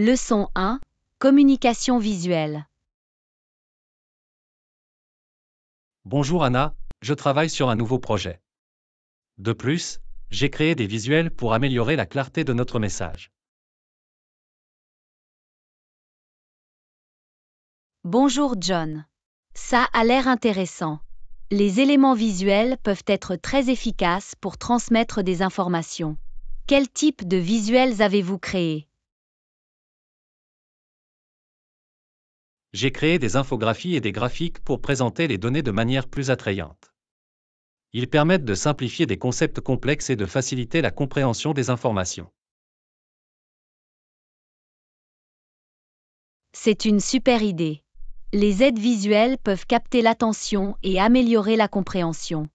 Leçon 1. Communication visuelle. Bonjour Anna, je travaille sur un nouveau projet. De plus, j'ai créé des visuels pour améliorer la clarté de notre message. Bonjour John. Ça a l'air intéressant. Les éléments visuels peuvent être très efficaces pour transmettre des informations. Quel type de visuels avez-vous créé j'ai créé des infographies et des graphiques pour présenter les données de manière plus attrayante. Ils permettent de simplifier des concepts complexes et de faciliter la compréhension des informations. C'est une super idée. Les aides visuelles peuvent capter l'attention et améliorer la compréhension.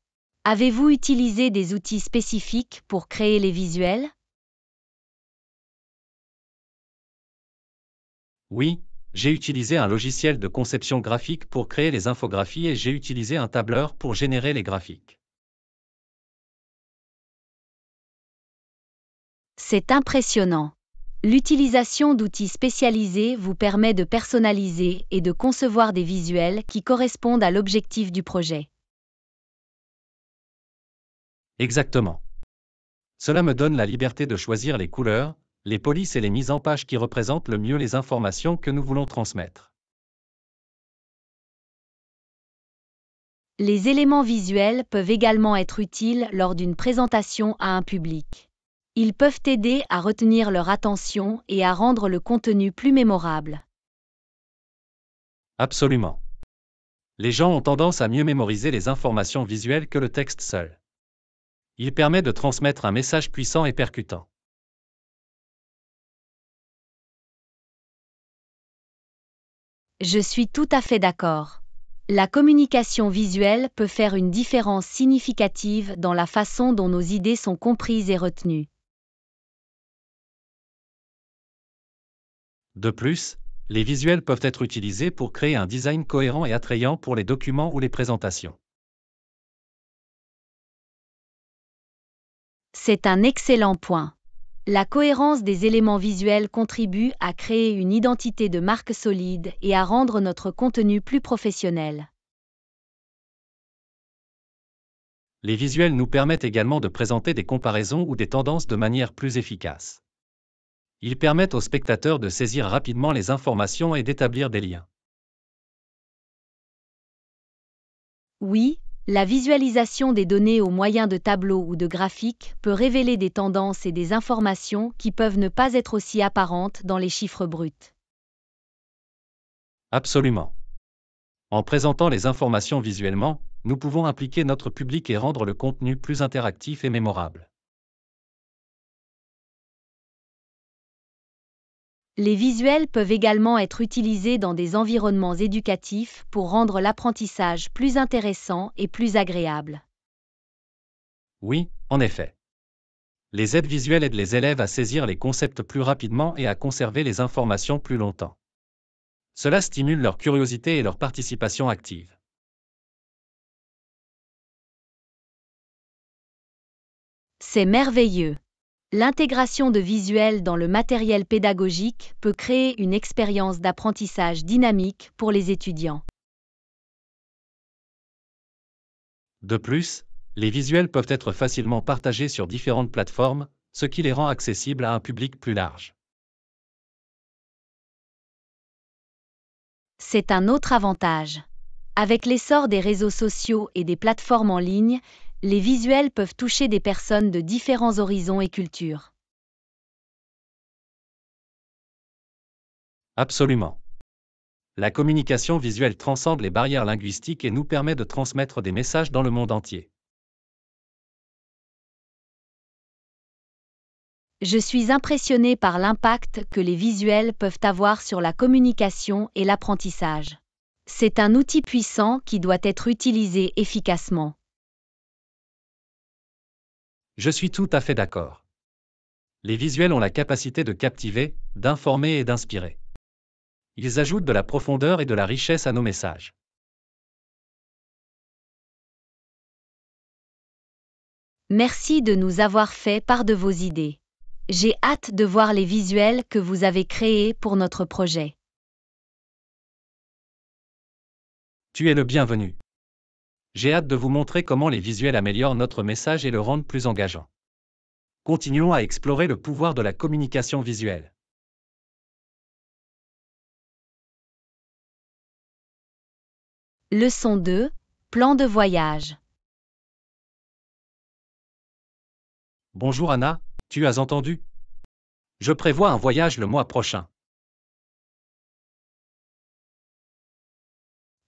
Avez-vous utilisé des outils spécifiques pour créer les visuels Oui, j'ai utilisé un logiciel de conception graphique pour créer les infographies et j'ai utilisé un tableur pour générer les graphiques. C'est impressionnant. L'utilisation d'outils spécialisés vous permet de personnaliser et de concevoir des visuels qui correspondent à l'objectif du projet. Exactement. Cela me donne la liberté de choisir les couleurs, les polices et les mises en page qui représentent le mieux les informations que nous voulons transmettre. Les éléments visuels peuvent également être utiles lors d'une présentation à un public. Ils peuvent aider à retenir leur attention et à rendre le contenu plus mémorable. Absolument. Les gens ont tendance à mieux mémoriser les informations visuelles que le texte seul. Il permet de transmettre un message puissant et percutant. Je suis tout à fait d'accord. La communication visuelle peut faire une différence significative dans la façon dont nos idées sont comprises et retenues. De plus, les visuels peuvent être utilisés pour créer un design cohérent et attrayant pour les documents ou les présentations. C'est un excellent point. La cohérence des éléments visuels contribue à créer une identité de marque solide et à rendre notre contenu plus professionnel. Les visuels nous permettent également de présenter des comparaisons ou des tendances de manière plus efficace. Ils permettent aux spectateurs de saisir rapidement les informations et d'établir des liens. Oui, la visualisation des données au moyen de tableaux ou de graphiques peut révéler des tendances et des informations qui peuvent ne pas être aussi apparentes dans les chiffres bruts. Absolument. En présentant les informations visuellement, nous pouvons impliquer notre public et rendre le contenu plus interactif et mémorable. Les visuels peuvent également être utilisés dans des environnements éducatifs pour rendre l'apprentissage plus intéressant et plus agréable. Oui, en effet. Les aides visuelles aident les élèves à saisir les concepts plus rapidement et à conserver les informations plus longtemps. Cela stimule leur curiosité et leur participation active. C'est merveilleux. L'intégration de visuels dans le matériel pédagogique peut créer une expérience d'apprentissage dynamique pour les étudiants. De plus, les visuels peuvent être facilement partagés sur différentes plateformes, ce qui les rend accessibles à un public plus large. C'est un autre avantage. Avec l'essor des réseaux sociaux et des plateformes en ligne, les visuels peuvent toucher des personnes de différents horizons et cultures. Absolument. La communication visuelle transcende les barrières linguistiques et nous permet de transmettre des messages dans le monde entier. Je suis impressionné par l'impact que les visuels peuvent avoir sur la communication et l'apprentissage. C'est un outil puissant qui doit être utilisé efficacement. Je suis tout à fait d'accord. Les visuels ont la capacité de captiver, d'informer et d'inspirer. Ils ajoutent de la profondeur et de la richesse à nos messages. Merci de nous avoir fait part de vos idées. J'ai hâte de voir les visuels que vous avez créés pour notre projet. Tu es le bienvenu. J'ai hâte de vous montrer comment les visuels améliorent notre message et le rendent plus engageant. Continuons à explorer le pouvoir de la communication visuelle. Leçon 2. Plan de voyage. Bonjour Anna, tu as entendu Je prévois un voyage le mois prochain.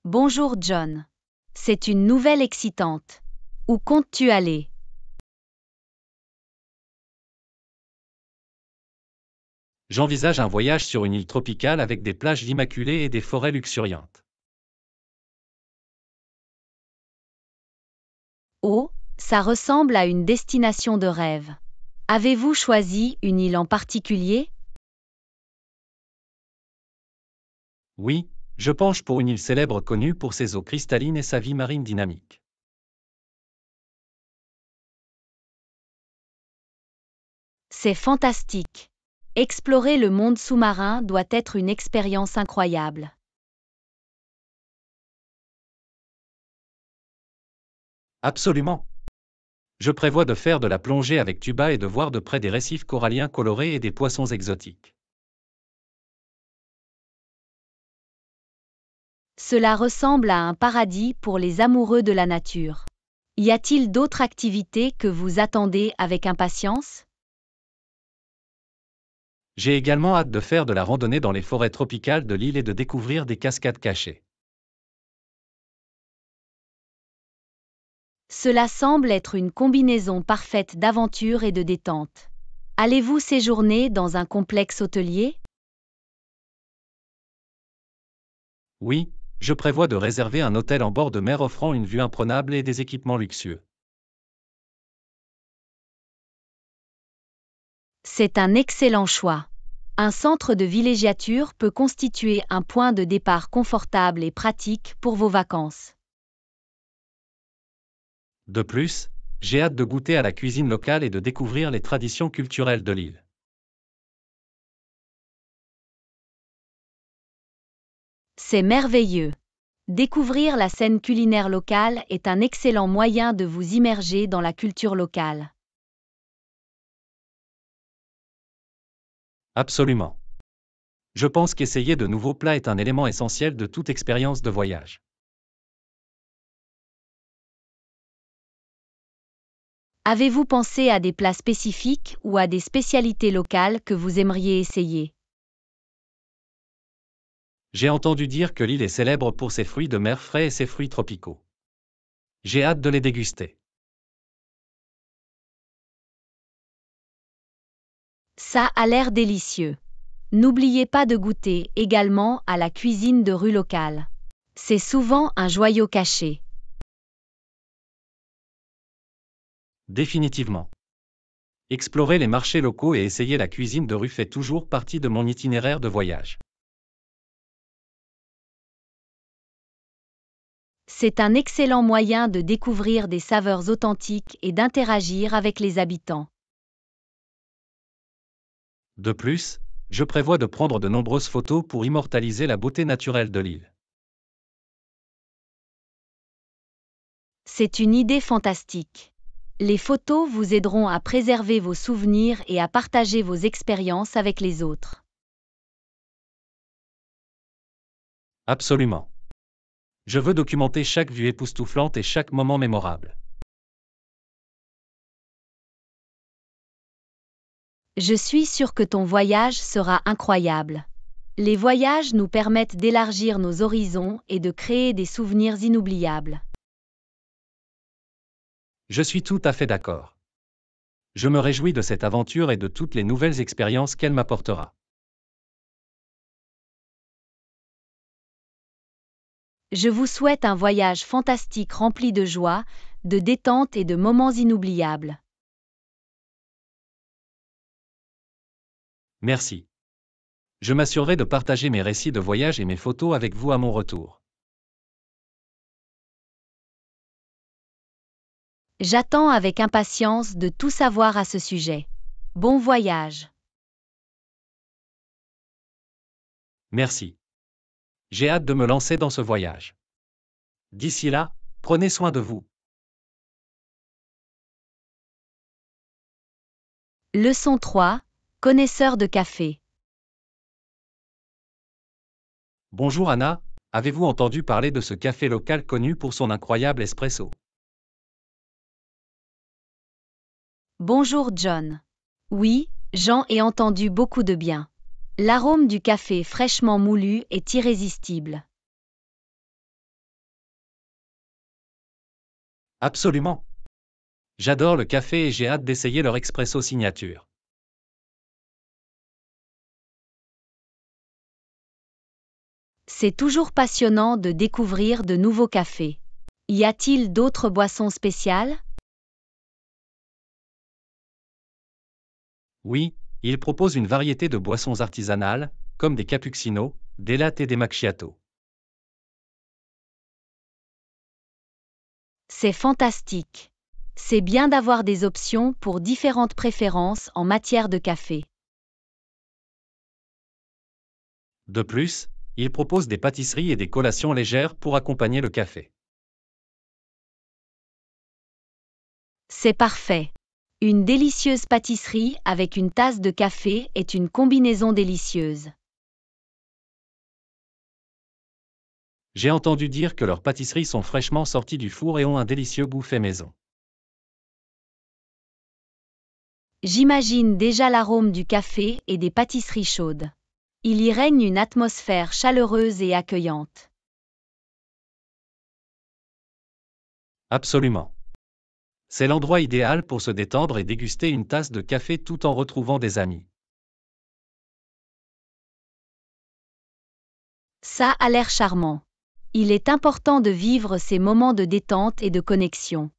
Bonjour John. C'est une nouvelle excitante. Où comptes-tu aller J'envisage un voyage sur une île tropicale avec des plages immaculées et des forêts luxuriantes. Oh, ça ressemble à une destination de rêve. Avez-vous choisi une île en particulier Oui, je penche pour une île célèbre connue pour ses eaux cristallines et sa vie marine dynamique. C'est fantastique. Explorer le monde sous-marin doit être une expérience incroyable. Absolument. Je prévois de faire de la plongée avec tuba et de voir de près des récifs coralliens colorés et des poissons exotiques. Cela ressemble à un paradis pour les amoureux de la nature. Y a-t-il d'autres activités que vous attendez avec impatience J'ai également hâte de faire de la randonnée dans les forêts tropicales de l'île et de découvrir des cascades cachées. Cela semble être une combinaison parfaite d'aventure et de détente. Allez-vous séjourner dans un complexe hôtelier Oui, je prévois de réserver un hôtel en bord de mer offrant une vue imprenable et des équipements luxueux. C'est un excellent choix. Un centre de villégiature peut constituer un point de départ confortable et pratique pour vos vacances. De plus, j'ai hâte de goûter à la cuisine locale et de découvrir les traditions culturelles de l'île. C'est merveilleux. Découvrir la scène culinaire locale est un excellent moyen de vous immerger dans la culture locale. Absolument. Je pense qu'essayer de nouveaux plats est un élément essentiel de toute expérience de voyage. Avez-vous pensé à des plats spécifiques ou à des spécialités locales que vous aimeriez essayer j'ai entendu dire que l'île est célèbre pour ses fruits de mer frais et ses fruits tropicaux. J'ai hâte de les déguster. Ça a l'air délicieux. N'oubliez pas de goûter également à la cuisine de rue locale. C'est souvent un joyau caché. Définitivement. Explorer les marchés locaux et essayer la cuisine de rue fait toujours partie de mon itinéraire de voyage. C'est un excellent moyen de découvrir des saveurs authentiques et d'interagir avec les habitants. De plus, je prévois de prendre de nombreuses photos pour immortaliser la beauté naturelle de l'île. C'est une idée fantastique. Les photos vous aideront à préserver vos souvenirs et à partager vos expériences avec les autres. Absolument. Je veux documenter chaque vue époustouflante et chaque moment mémorable. Je suis sûr que ton voyage sera incroyable. Les voyages nous permettent d'élargir nos horizons et de créer des souvenirs inoubliables. Je suis tout à fait d'accord. Je me réjouis de cette aventure et de toutes les nouvelles expériences qu'elle m'apportera. Je vous souhaite un voyage fantastique rempli de joie, de détente et de moments inoubliables. Merci. Je m'assurerai de partager mes récits de voyage et mes photos avec vous à mon retour. J'attends avec impatience de tout savoir à ce sujet. Bon voyage. Merci. J'ai hâte de me lancer dans ce voyage. D'ici là, prenez soin de vous. Leçon 3. Connaisseur de café. Bonjour Anna, avez-vous entendu parler de ce café local connu pour son incroyable espresso Bonjour John. Oui, Jean ai entendu beaucoup de bien. L'arôme du café fraîchement moulu est irrésistible. Absolument. J'adore le café et j'ai hâte d'essayer leur expresso signature. C'est toujours passionnant de découvrir de nouveaux cafés. Y a-t-il d'autres boissons spéciales Oui, il propose une variété de boissons artisanales, comme des cappuccinos, des lattes et des macchiato. C'est fantastique. C'est bien d'avoir des options pour différentes préférences en matière de café. De plus, il propose des pâtisseries et des collations légères pour accompagner le café. C'est parfait. Une délicieuse pâtisserie avec une tasse de café est une combinaison délicieuse. J'ai entendu dire que leurs pâtisseries sont fraîchement sorties du four et ont un délicieux goût maison. J'imagine déjà l'arôme du café et des pâtisseries chaudes. Il y règne une atmosphère chaleureuse et accueillante. Absolument. C'est l'endroit idéal pour se détendre et déguster une tasse de café tout en retrouvant des amis. Ça a l'air charmant. Il est important de vivre ces moments de détente et de connexion.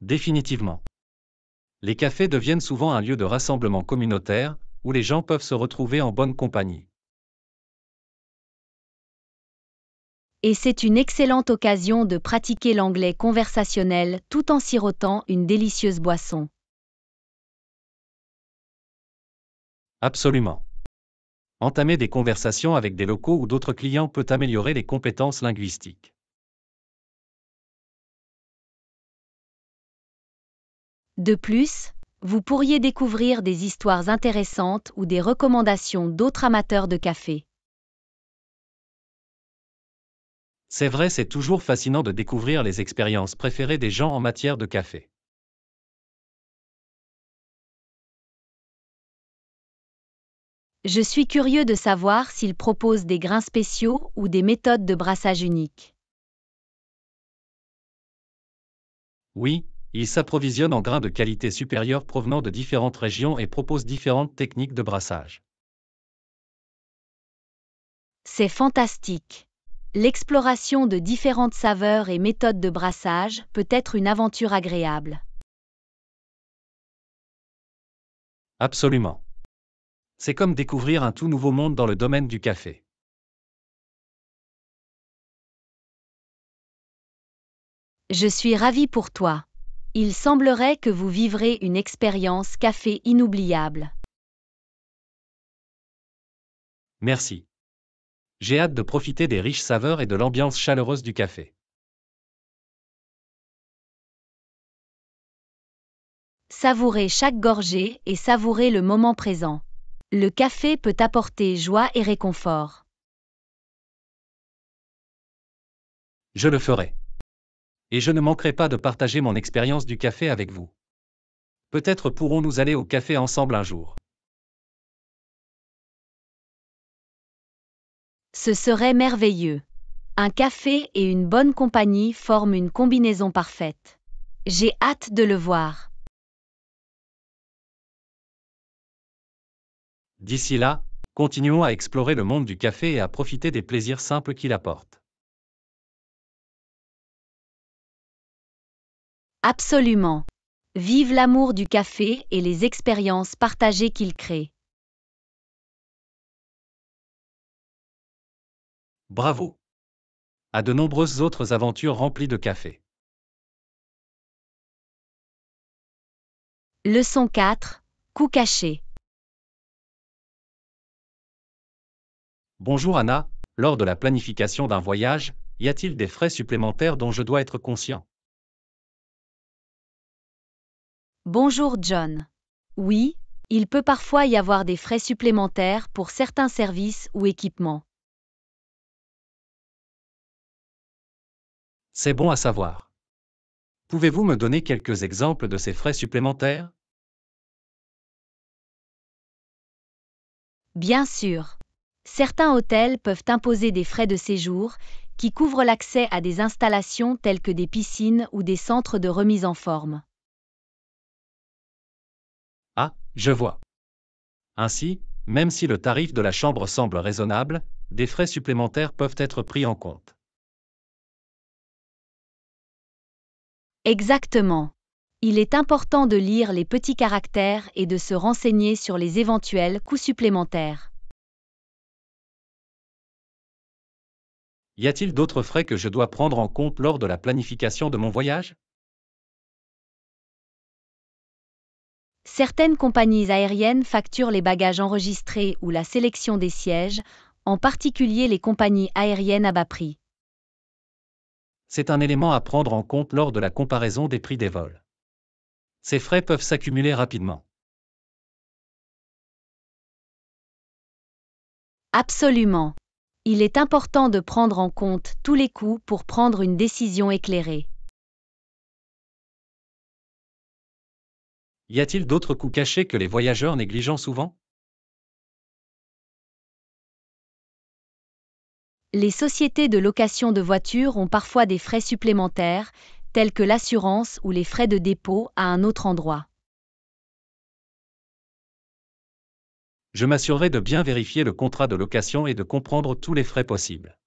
Définitivement. Les cafés deviennent souvent un lieu de rassemblement communautaire, où les gens peuvent se retrouver en bonne compagnie. et c'est une excellente occasion de pratiquer l'anglais conversationnel tout en sirotant une délicieuse boisson. Absolument. Entamer des conversations avec des locaux ou d'autres clients peut améliorer les compétences linguistiques. De plus, vous pourriez découvrir des histoires intéressantes ou des recommandations d'autres amateurs de café. C'est vrai, c'est toujours fascinant de découvrir les expériences préférées des gens en matière de café. Je suis curieux de savoir s'ils proposent des grains spéciaux ou des méthodes de brassage uniques. Oui, ils s'approvisionnent en grains de qualité supérieure provenant de différentes régions et proposent différentes techniques de brassage. C'est fantastique. L'exploration de différentes saveurs et méthodes de brassage peut être une aventure agréable. Absolument. C'est comme découvrir un tout nouveau monde dans le domaine du café. Je suis ravi pour toi. Il semblerait que vous vivrez une expérience café inoubliable. Merci. J'ai hâte de profiter des riches saveurs et de l'ambiance chaleureuse du café. Savourez chaque gorgée et savourez le moment présent. Le café peut apporter joie et réconfort. Je le ferai. Et je ne manquerai pas de partager mon expérience du café avec vous. Peut-être pourrons-nous aller au café ensemble un jour. Ce serait merveilleux. Un café et une bonne compagnie forment une combinaison parfaite. J'ai hâte de le voir. D'ici là, continuons à explorer le monde du café et à profiter des plaisirs simples qu'il apporte. Absolument. Vive l'amour du café et les expériences partagées qu'il crée. Bravo. À de nombreuses autres aventures remplies de café. Leçon 4. Coup caché. Bonjour Anna, lors de la planification d'un voyage, y a-t-il des frais supplémentaires dont je dois être conscient Bonjour John. Oui, il peut parfois y avoir des frais supplémentaires pour certains services ou équipements. C'est bon à savoir. Pouvez-vous me donner quelques exemples de ces frais supplémentaires Bien sûr. Certains hôtels peuvent imposer des frais de séjour qui couvrent l'accès à des installations telles que des piscines ou des centres de remise en forme. Ah, je vois. Ainsi, même si le tarif de la chambre semble raisonnable, des frais supplémentaires peuvent être pris en compte. Exactement. Il est important de lire les petits caractères et de se renseigner sur les éventuels coûts supplémentaires. Y a-t-il d'autres frais que je dois prendre en compte lors de la planification de mon voyage Certaines compagnies aériennes facturent les bagages enregistrés ou la sélection des sièges, en particulier les compagnies aériennes à bas prix. C'est un élément à prendre en compte lors de la comparaison des prix des vols. Ces frais peuvent s'accumuler rapidement. Absolument. Il est important de prendre en compte tous les coûts pour prendre une décision éclairée. Y a-t-il d'autres coûts cachés que les voyageurs négligent souvent Les sociétés de location de voitures ont parfois des frais supplémentaires, tels que l'assurance ou les frais de dépôt à un autre endroit. Je m'assurerai de bien vérifier le contrat de location et de comprendre tous les frais possibles.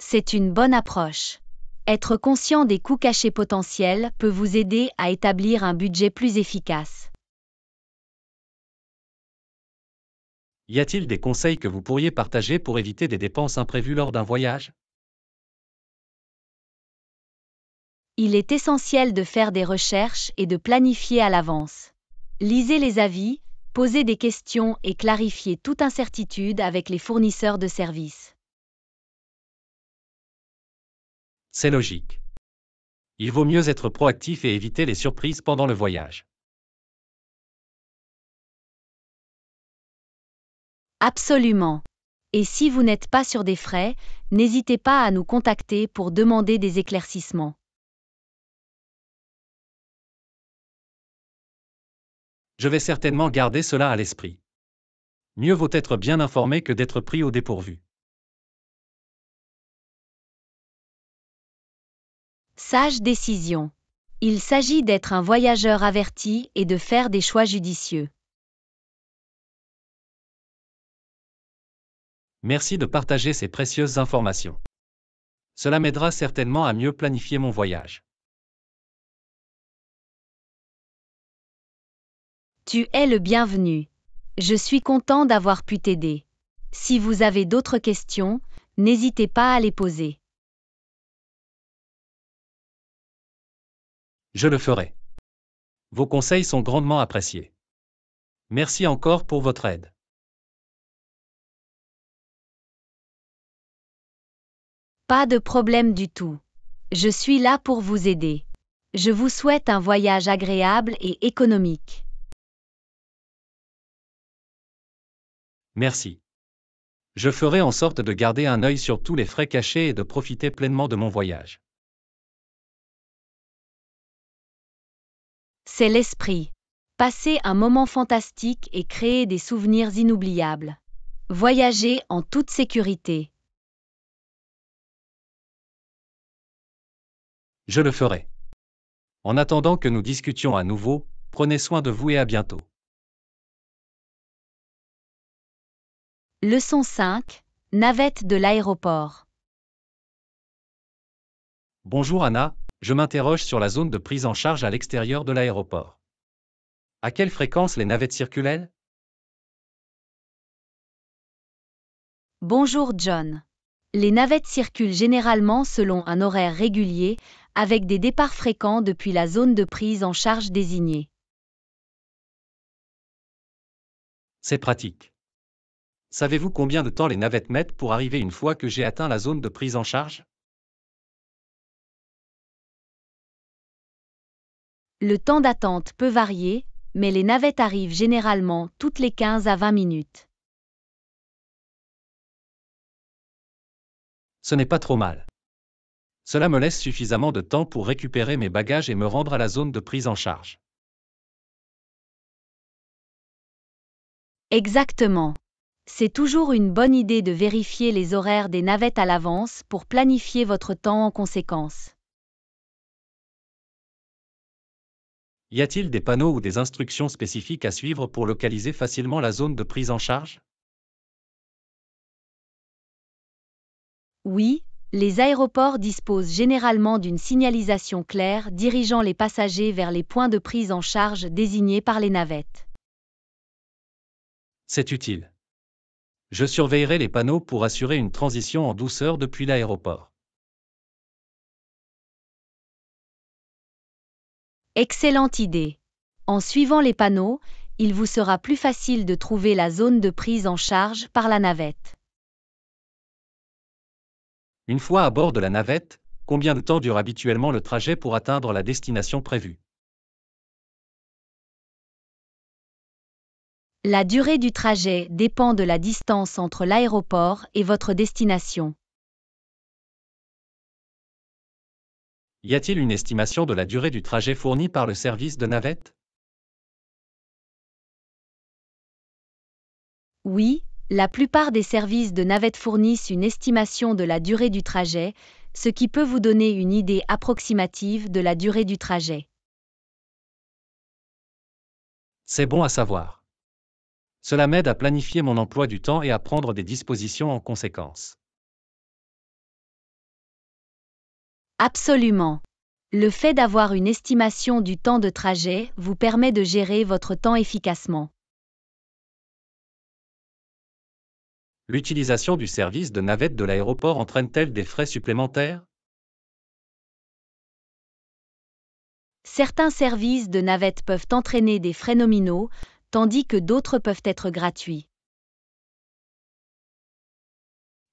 C'est une bonne approche. Être conscient des coûts cachés potentiels peut vous aider à établir un budget plus efficace. Y a-t-il des conseils que vous pourriez partager pour éviter des dépenses imprévues lors d'un voyage Il est essentiel de faire des recherches et de planifier à l'avance. Lisez les avis, posez des questions et clarifiez toute incertitude avec les fournisseurs de services. C'est logique. Il vaut mieux être proactif et éviter les surprises pendant le voyage. Absolument. Et si vous n'êtes pas sur des frais, n'hésitez pas à nous contacter pour demander des éclaircissements. Je vais certainement garder cela à l'esprit. Mieux vaut être bien informé que d'être pris au dépourvu. Sage décision. Il s'agit d'être un voyageur averti et de faire des choix judicieux. Merci de partager ces précieuses informations. Cela m'aidera certainement à mieux planifier mon voyage. Tu es le bienvenu. Je suis content d'avoir pu t'aider. Si vous avez d'autres questions, n'hésitez pas à les poser. Je le ferai. Vos conseils sont grandement appréciés. Merci encore pour votre aide. Pas de problème du tout. Je suis là pour vous aider. Je vous souhaite un voyage agréable et économique. Merci. Je ferai en sorte de garder un œil sur tous les frais cachés et de profiter pleinement de mon voyage. C'est l'esprit. Passez un moment fantastique et créez des souvenirs inoubliables. Voyagez en toute sécurité. Je le ferai. En attendant que nous discutions à nouveau, prenez soin de vous et à bientôt. Leçon 5. Navette de l'aéroport. Bonjour Anna, je m'interroge sur la zone de prise en charge à l'extérieur de l'aéroport. À quelle fréquence les navettes circulent elles Bonjour John. Les navettes circulent généralement selon un horaire régulier, avec des départs fréquents depuis la zone de prise en charge désignée. C'est pratique. Savez-vous combien de temps les navettes mettent pour arriver une fois que j'ai atteint la zone de prise en charge Le temps d'attente peut varier, mais les navettes arrivent généralement toutes les 15 à 20 minutes. Ce n'est pas trop mal. Cela me laisse suffisamment de temps pour récupérer mes bagages et me rendre à la zone de prise en charge. Exactement. C'est toujours une bonne idée de vérifier les horaires des navettes à l'avance pour planifier votre temps en conséquence. Y a-t-il des panneaux ou des instructions spécifiques à suivre pour localiser facilement la zone de prise en charge Oui, les aéroports disposent généralement d'une signalisation claire dirigeant les passagers vers les points de prise en charge désignés par les navettes. C'est utile. Je surveillerai les panneaux pour assurer une transition en douceur depuis l'aéroport. Excellente idée. En suivant les panneaux, il vous sera plus facile de trouver la zone de prise en charge par la navette. Une fois à bord de la navette, combien de temps dure habituellement le trajet pour atteindre la destination prévue La durée du trajet dépend de la distance entre l'aéroport et votre destination. Y a-t-il une estimation de la durée du trajet fournie par le service de navette Oui, la plupart des services de navette fournissent une estimation de la durée du trajet, ce qui peut vous donner une idée approximative de la durée du trajet. C'est bon à savoir. Cela m'aide à planifier mon emploi du temps et à prendre des dispositions en conséquence. Absolument. Le fait d'avoir une estimation du temps de trajet vous permet de gérer votre temps efficacement. L'utilisation du service de navette de l'aéroport entraîne-t-elle des frais supplémentaires Certains services de navette peuvent entraîner des frais nominaux, tandis que d'autres peuvent être gratuits.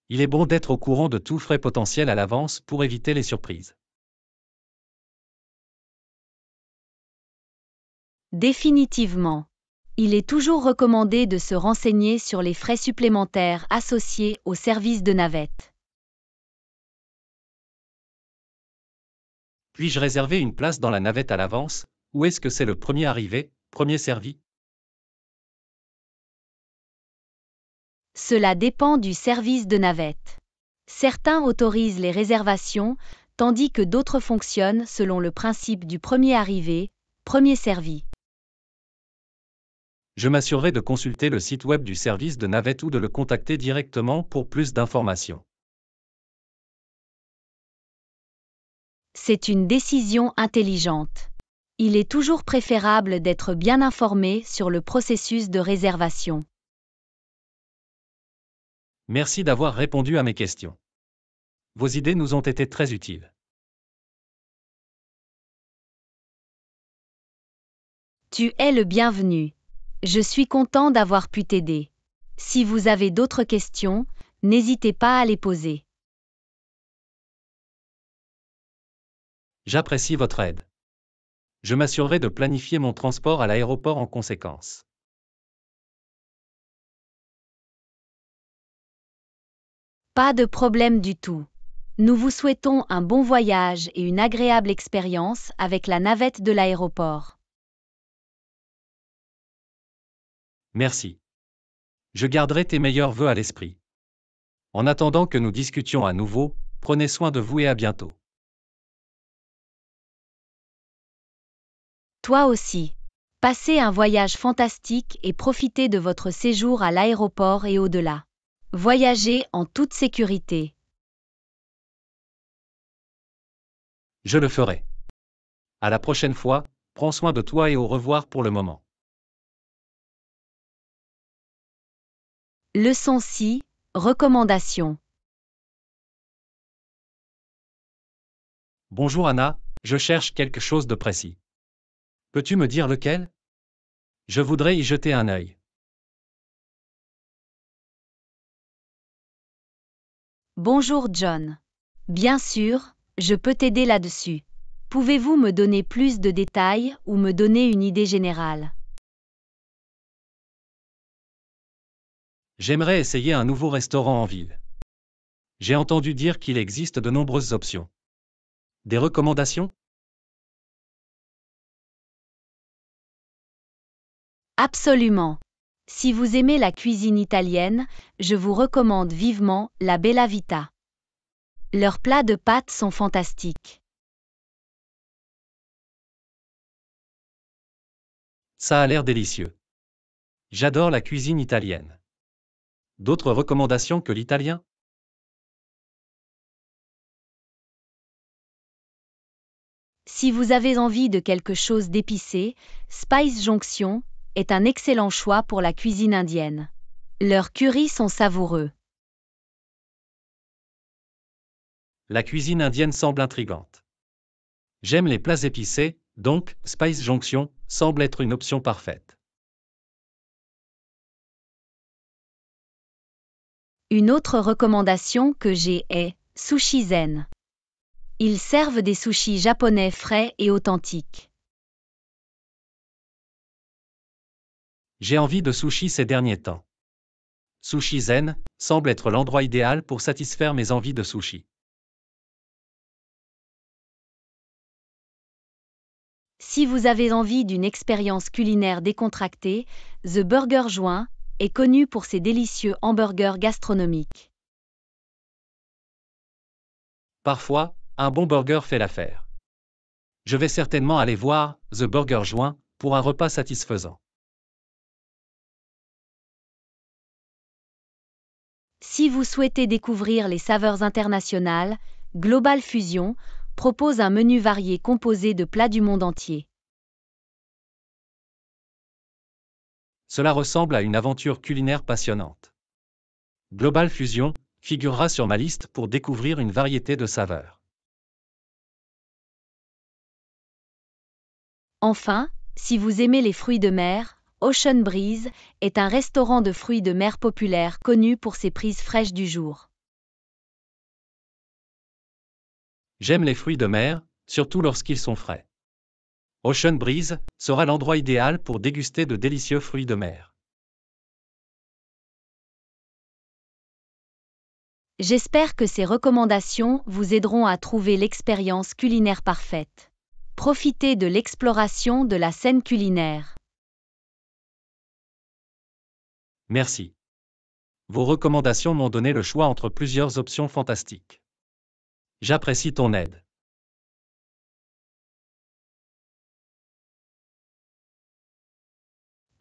Il est bon d'être au courant de tout frais potentiels à l'avance pour éviter les surprises. Définitivement il est toujours recommandé de se renseigner sur les frais supplémentaires associés au service de navette. Puis-je réserver une place dans la navette à l'avance, ou est-ce que c'est le premier arrivé, premier servi Cela dépend du service de navette. Certains autorisent les réservations, tandis que d'autres fonctionnent selon le principe du premier arrivé, premier servi je m'assurerai de consulter le site web du service de navette ou de le contacter directement pour plus d'informations. C'est une décision intelligente. Il est toujours préférable d'être bien informé sur le processus de réservation. Merci d'avoir répondu à mes questions. Vos idées nous ont été très utiles. Tu es le bienvenu. Je suis content d'avoir pu t'aider. Si vous avez d'autres questions, n'hésitez pas à les poser. J'apprécie votre aide. Je m'assurerai de planifier mon transport à l'aéroport en conséquence. Pas de problème du tout. Nous vous souhaitons un bon voyage et une agréable expérience avec la navette de l'aéroport. Merci. Je garderai tes meilleurs voeux à l'esprit. En attendant que nous discutions à nouveau, prenez soin de vous et à bientôt. Toi aussi. Passez un voyage fantastique et profitez de votre séjour à l'aéroport et au-delà. Voyagez en toute sécurité. Je le ferai. À la prochaine fois, prends soin de toi et au revoir pour le moment. Leçon 6. recommandation. Bonjour Anna, je cherche quelque chose de précis. Peux-tu me dire lequel Je voudrais y jeter un œil. Bonjour John. Bien sûr, je peux t'aider là-dessus. Pouvez-vous me donner plus de détails ou me donner une idée générale J'aimerais essayer un nouveau restaurant en ville. J'ai entendu dire qu'il existe de nombreuses options. Des recommandations Absolument. Si vous aimez la cuisine italienne, je vous recommande vivement la Bella Vita. Leurs plats de pâtes sont fantastiques. Ça a l'air délicieux. J'adore la cuisine italienne. D'autres recommandations que l'italien Si vous avez envie de quelque chose d'épicé, Spice Junction est un excellent choix pour la cuisine indienne. Leurs curries sont savoureux. La cuisine indienne semble intrigante. J'aime les plats épicés, donc Spice Junction semble être une option parfaite. Une autre recommandation que j'ai est Sushi Zen. Ils servent des sushis japonais frais et authentiques. J'ai envie de sushi ces derniers temps. Sushi Zen semble être l'endroit idéal pour satisfaire mes envies de sushi. Si vous avez envie d'une expérience culinaire décontractée, The Burger Joint est connu pour ses délicieux hamburgers gastronomiques. Parfois, un bon burger fait l'affaire. Je vais certainement aller voir The Burger Joint pour un repas satisfaisant. Si vous souhaitez découvrir les saveurs internationales, Global Fusion propose un menu varié composé de plats du monde entier. Cela ressemble à une aventure culinaire passionnante. Global Fusion figurera sur ma liste pour découvrir une variété de saveurs. Enfin, si vous aimez les fruits de mer, Ocean Breeze est un restaurant de fruits de mer populaire connu pour ses prises fraîches du jour. J'aime les fruits de mer, surtout lorsqu'ils sont frais. Ocean Breeze sera l'endroit idéal pour déguster de délicieux fruits de mer. J'espère que ces recommandations vous aideront à trouver l'expérience culinaire parfaite. Profitez de l'exploration de la scène culinaire. Merci. Vos recommandations m'ont donné le choix entre plusieurs options fantastiques. J'apprécie ton aide.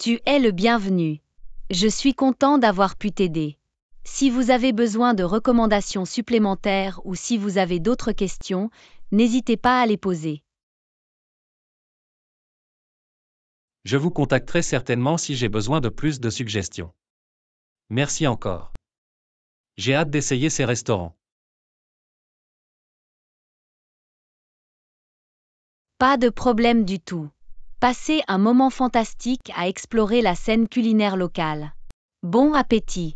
Tu es le bienvenu. Je suis content d'avoir pu t'aider. Si vous avez besoin de recommandations supplémentaires ou si vous avez d'autres questions, n'hésitez pas à les poser. Je vous contacterai certainement si j'ai besoin de plus de suggestions. Merci encore. J'ai hâte d'essayer ces restaurants. Pas de problème du tout. Passez un moment fantastique à explorer la scène culinaire locale. Bon appétit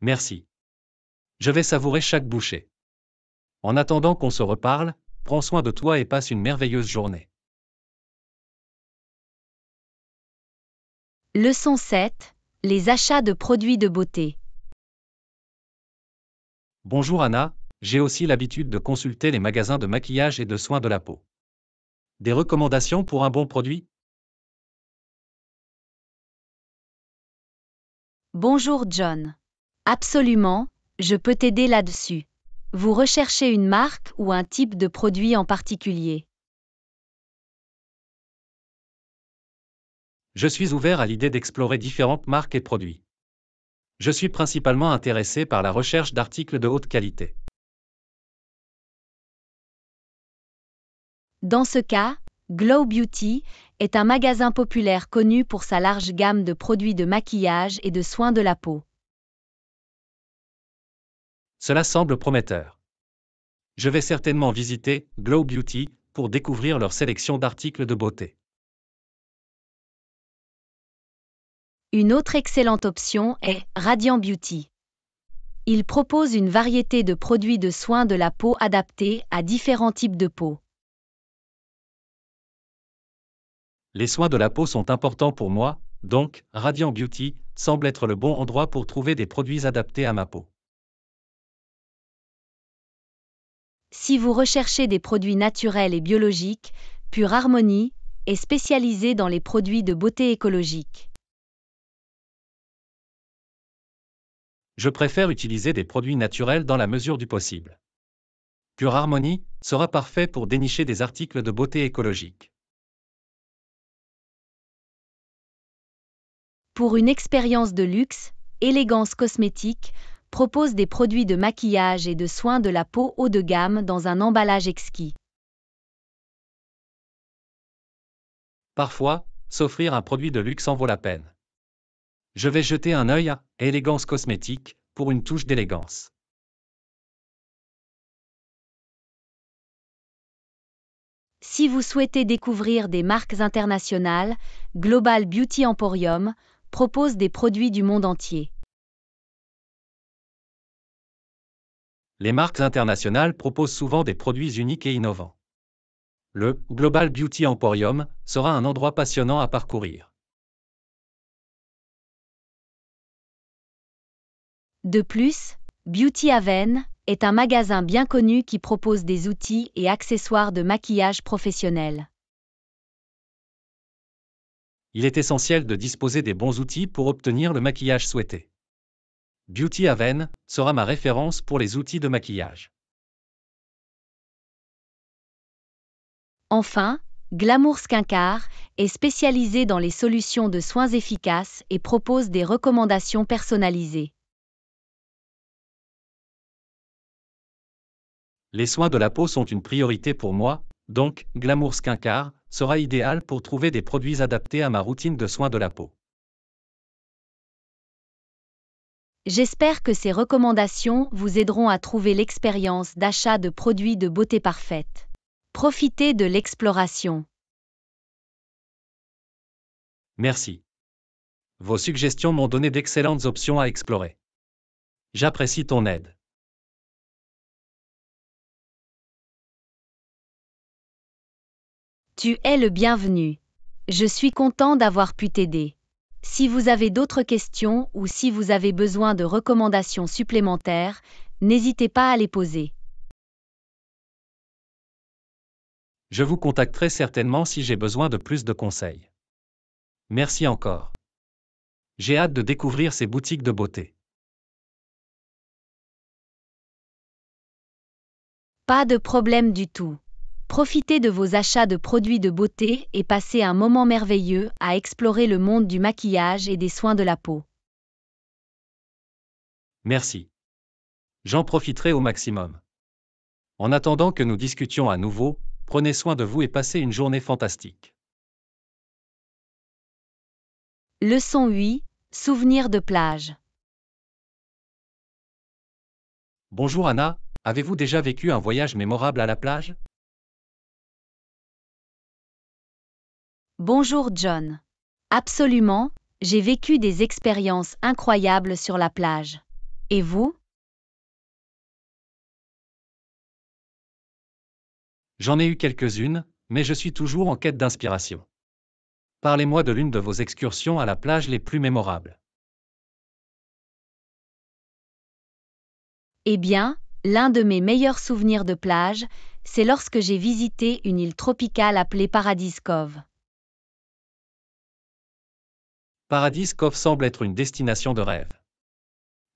Merci. Je vais savourer chaque bouchée. En attendant qu'on se reparle, prends soin de toi et passe une merveilleuse journée. Leçon 7. Les achats de produits de beauté. Bonjour Anna, j'ai aussi l'habitude de consulter les magasins de maquillage et de soins de la peau. Des recommandations pour un bon produit Bonjour John. Absolument, je peux t'aider là-dessus. Vous recherchez une marque ou un type de produit en particulier Je suis ouvert à l'idée d'explorer différentes marques et produits. Je suis principalement intéressé par la recherche d'articles de haute qualité. Dans ce cas, Glow Beauty est un magasin populaire connu pour sa large gamme de produits de maquillage et de soins de la peau. Cela semble prometteur. Je vais certainement visiter Glow Beauty pour découvrir leur sélection d'articles de beauté. Une autre excellente option est Radiant Beauty. Il propose une variété de produits de soins de la peau adaptés à différents types de peau. Les soins de la peau sont importants pour moi, donc Radiant Beauty semble être le bon endroit pour trouver des produits adaptés à ma peau. Si vous recherchez des produits naturels et biologiques, Pure Harmony est spécialisé dans les produits de beauté écologique. Je préfère utiliser des produits naturels dans la mesure du possible. Pure Harmony sera parfait pour dénicher des articles de beauté écologique. Pour une expérience de luxe, Élégance Cosmétique propose des produits de maquillage et de soins de la peau haut de gamme dans un emballage exquis. Parfois, s'offrir un produit de luxe en vaut la peine. Je vais jeter un œil à Élégance Cosmétique pour une touche d'élégance. Si vous souhaitez découvrir des marques internationales, Global Beauty Emporium propose des produits du monde entier. Les marques internationales proposent souvent des produits uniques et innovants. Le Global Beauty Emporium sera un endroit passionnant à parcourir. De plus, Beauty Haven est un magasin bien connu qui propose des outils et accessoires de maquillage professionnel il est essentiel de disposer des bons outils pour obtenir le maquillage souhaité. Beauty Haven sera ma référence pour les outils de maquillage. Enfin, Glamour Skincare est spécialisé dans les solutions de soins efficaces et propose des recommandations personnalisées. Les soins de la peau sont une priorité pour moi, donc, Glamour Skincare sera idéal pour trouver des produits adaptés à ma routine de soins de la peau. J'espère que ces recommandations vous aideront à trouver l'expérience d'achat de produits de beauté parfaite. Profitez de l'exploration. Merci. Vos suggestions m'ont donné d'excellentes options à explorer. J'apprécie ton aide. Tu es le bienvenu. Je suis content d'avoir pu t'aider. Si vous avez d'autres questions ou si vous avez besoin de recommandations supplémentaires, n'hésitez pas à les poser. Je vous contacterai certainement si j'ai besoin de plus de conseils. Merci encore. J'ai hâte de découvrir ces boutiques de beauté. Pas de problème du tout. Profitez de vos achats de produits de beauté et passez un moment merveilleux à explorer le monde du maquillage et des soins de la peau. Merci. J'en profiterai au maximum. En attendant que nous discutions à nouveau, prenez soin de vous et passez une journée fantastique. Leçon 8. Souvenirs de plage. Bonjour Anna, avez-vous déjà vécu un voyage mémorable à la plage Bonjour John. Absolument, j'ai vécu des expériences incroyables sur la plage. Et vous J'en ai eu quelques-unes, mais je suis toujours en quête d'inspiration. Parlez-moi de l'une de vos excursions à la plage les plus mémorables. Eh bien, l'un de mes meilleurs souvenirs de plage, c'est lorsque j'ai visité une île tropicale appelée Paradise Cove paradis Cove semble être une destination de rêve.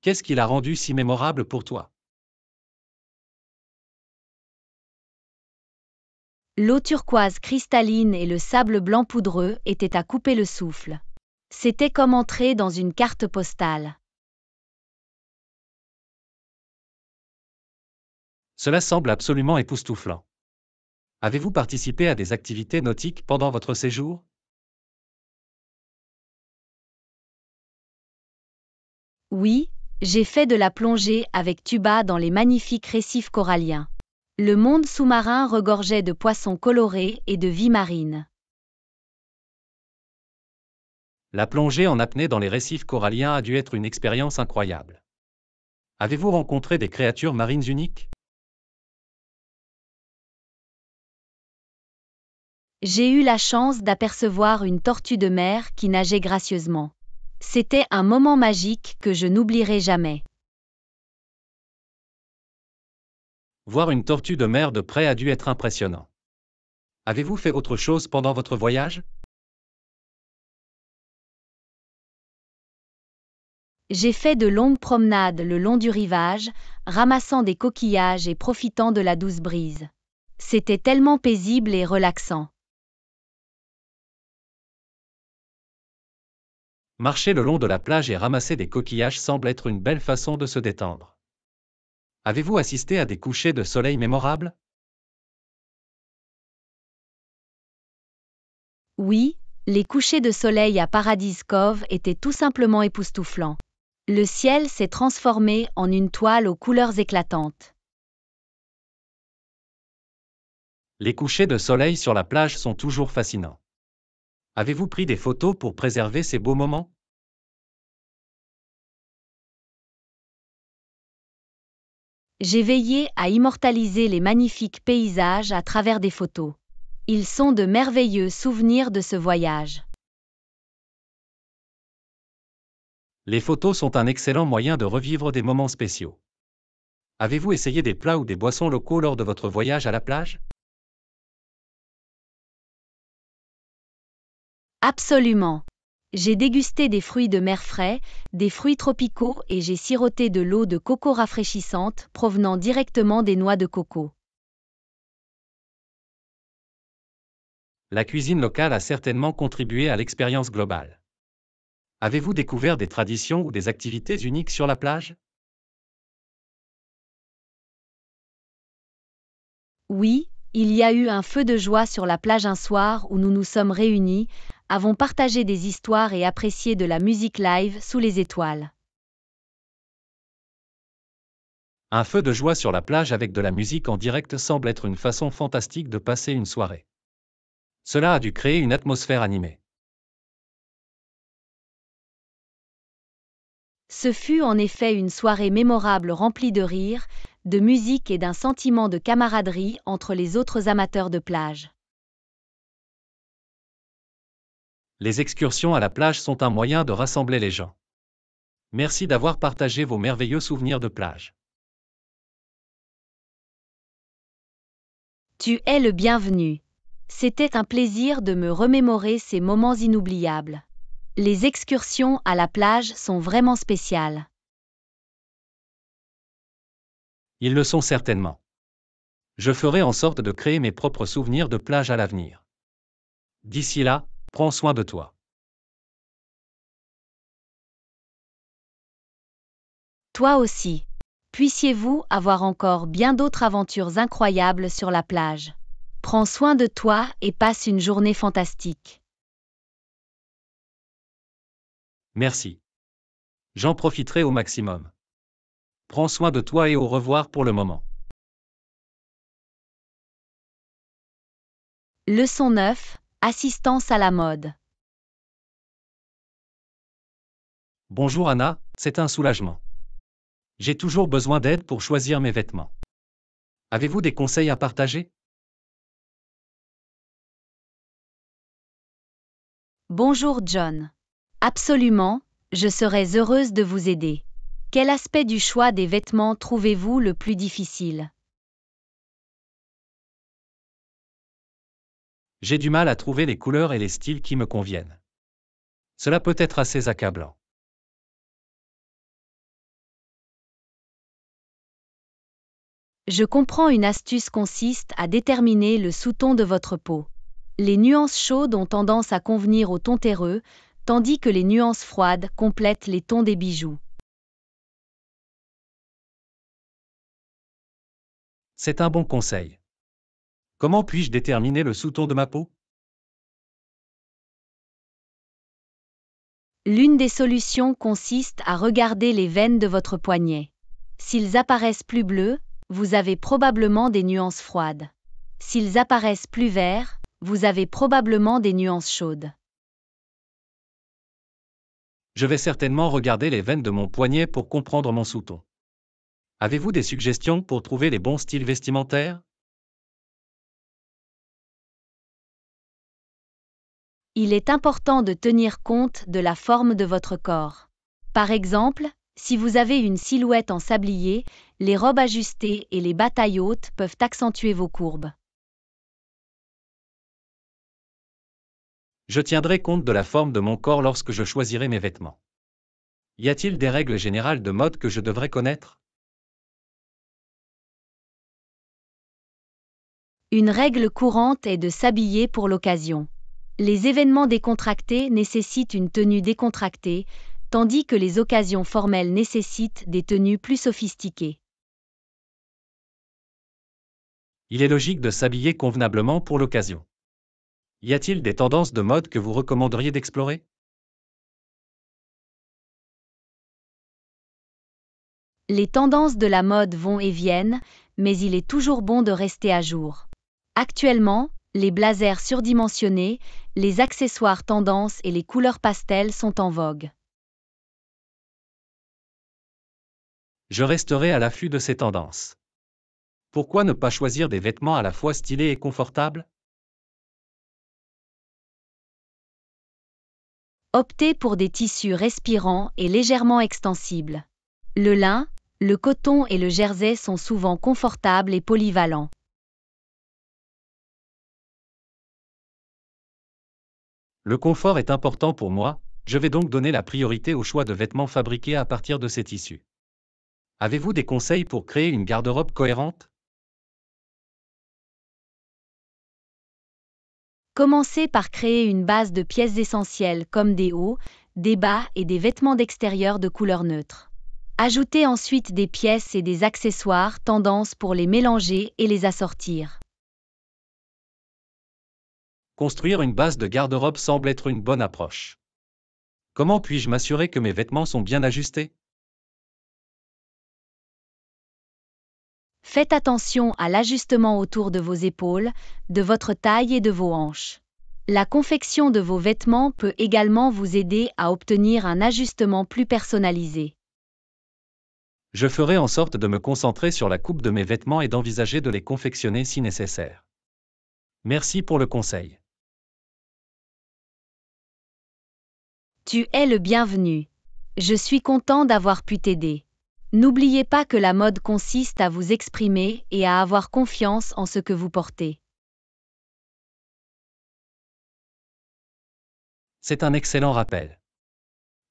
Qu'est-ce qui l'a rendu si mémorable pour toi L'eau turquoise cristalline et le sable blanc poudreux étaient à couper le souffle. C'était comme entrer dans une carte postale. Cela semble absolument époustouflant. Avez-vous participé à des activités nautiques pendant votre séjour Oui, j'ai fait de la plongée avec tuba dans les magnifiques récifs coralliens. Le monde sous-marin regorgeait de poissons colorés et de vie marine. La plongée en apnée dans les récifs coralliens a dû être une expérience incroyable. Avez-vous rencontré des créatures marines uniques J'ai eu la chance d'apercevoir une tortue de mer qui nageait gracieusement. C'était un moment magique que je n'oublierai jamais. Voir une tortue de mer de près a dû être impressionnant. Avez-vous fait autre chose pendant votre voyage J'ai fait de longues promenades le long du rivage, ramassant des coquillages et profitant de la douce brise. C'était tellement paisible et relaxant. Marcher le long de la plage et ramasser des coquillages semble être une belle façon de se détendre. Avez-vous assisté à des couchers de soleil mémorables Oui, les couchers de soleil à Paradise Cove étaient tout simplement époustouflants. Le ciel s'est transformé en une toile aux couleurs éclatantes. Les couchers de soleil sur la plage sont toujours fascinants. Avez-vous pris des photos pour préserver ces beaux moments J'ai veillé à immortaliser les magnifiques paysages à travers des photos. Ils sont de merveilleux souvenirs de ce voyage. Les photos sont un excellent moyen de revivre des moments spéciaux. Avez-vous essayé des plats ou des boissons locaux lors de votre voyage à la plage Absolument. J'ai dégusté des fruits de mer frais, des fruits tropicaux et j'ai siroté de l'eau de coco rafraîchissante provenant directement des noix de coco. La cuisine locale a certainement contribué à l'expérience globale. Avez-vous découvert des traditions ou des activités uniques sur la plage Oui, il y a eu un feu de joie sur la plage un soir où nous nous sommes réunis, avons partagé des histoires et apprécié de la musique live sous les étoiles. Un feu de joie sur la plage avec de la musique en direct semble être une façon fantastique de passer une soirée. Cela a dû créer une atmosphère animée. Ce fut en effet une soirée mémorable remplie de rires, de musique et d'un sentiment de camaraderie entre les autres amateurs de plage. Les excursions à la plage sont un moyen de rassembler les gens. Merci d'avoir partagé vos merveilleux souvenirs de plage. Tu es le bienvenu. C'était un plaisir de me remémorer ces moments inoubliables. Les excursions à la plage sont vraiment spéciales. Ils le sont certainement. Je ferai en sorte de créer mes propres souvenirs de plage à l'avenir. D'ici là, Prends soin de toi. Toi aussi. Puissiez-vous avoir encore bien d'autres aventures incroyables sur la plage. Prends soin de toi et passe une journée fantastique. Merci. J'en profiterai au maximum. Prends soin de toi et au revoir pour le moment. Leçon 9. Assistance à la mode. Bonjour Anna, c'est un soulagement. J'ai toujours besoin d'aide pour choisir mes vêtements. Avez-vous des conseils à partager Bonjour John. Absolument, je serais heureuse de vous aider. Quel aspect du choix des vêtements trouvez-vous le plus difficile J'ai du mal à trouver les couleurs et les styles qui me conviennent. Cela peut être assez accablant. Je comprends une astuce consiste à déterminer le sous-ton de votre peau. Les nuances chaudes ont tendance à convenir aux tons terreux, tandis que les nuances froides complètent les tons des bijoux. C'est un bon conseil. Comment puis-je déterminer le sous-ton de ma peau L'une des solutions consiste à regarder les veines de votre poignet. S'ils apparaissent plus bleus, vous avez probablement des nuances froides. S'ils apparaissent plus verts, vous avez probablement des nuances chaudes. Je vais certainement regarder les veines de mon poignet pour comprendre mon sous-ton. Avez-vous des suggestions pour trouver les bons styles vestimentaires il est important de tenir compte de la forme de votre corps. Par exemple, si vous avez une silhouette en sablier, les robes ajustées et les batailles hautes peuvent accentuer vos courbes. Je tiendrai compte de la forme de mon corps lorsque je choisirai mes vêtements. Y a-t-il des règles générales de mode que je devrais connaître Une règle courante est de s'habiller pour l'occasion. Les événements décontractés nécessitent une tenue décontractée, tandis que les occasions formelles nécessitent des tenues plus sophistiquées. Il est logique de s'habiller convenablement pour l'occasion. Y a-t-il des tendances de mode que vous recommanderiez d'explorer Les tendances de la mode vont et viennent, mais il est toujours bon de rester à jour. Actuellement, les blazers surdimensionnés, les accessoires tendances et les couleurs pastel sont en vogue. Je resterai à l'affût de ces tendances. Pourquoi ne pas choisir des vêtements à la fois stylés et confortables Optez pour des tissus respirants et légèrement extensibles. Le lin, le coton et le jersey sont souvent confortables et polyvalents. Le confort est important pour moi, je vais donc donner la priorité au choix de vêtements fabriqués à partir de ces tissus. Avez-vous des conseils pour créer une garde-robe cohérente Commencez par créer une base de pièces essentielles comme des hauts, des bas et des vêtements d'extérieur de couleur neutre. Ajoutez ensuite des pièces et des accessoires tendances pour les mélanger et les assortir. Construire une base de garde-robe semble être une bonne approche. Comment puis-je m'assurer que mes vêtements sont bien ajustés Faites attention à l'ajustement autour de vos épaules, de votre taille et de vos hanches. La confection de vos vêtements peut également vous aider à obtenir un ajustement plus personnalisé. Je ferai en sorte de me concentrer sur la coupe de mes vêtements et d'envisager de les confectionner si nécessaire. Merci pour le conseil. Tu es le bienvenu. Je suis content d'avoir pu t'aider. N'oubliez pas que la mode consiste à vous exprimer et à avoir confiance en ce que vous portez. C'est un excellent rappel.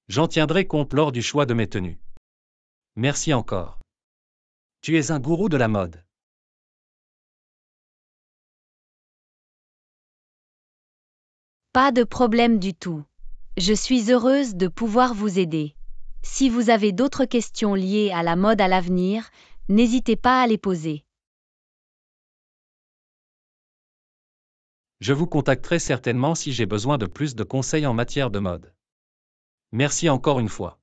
J'en tiendrai compte lors du choix de mes tenues. Merci encore. Tu es un gourou de la mode. Pas de problème du tout. Je suis heureuse de pouvoir vous aider. Si vous avez d'autres questions liées à la mode à l'avenir, n'hésitez pas à les poser. Je vous contacterai certainement si j'ai besoin de plus de conseils en matière de mode. Merci encore une fois.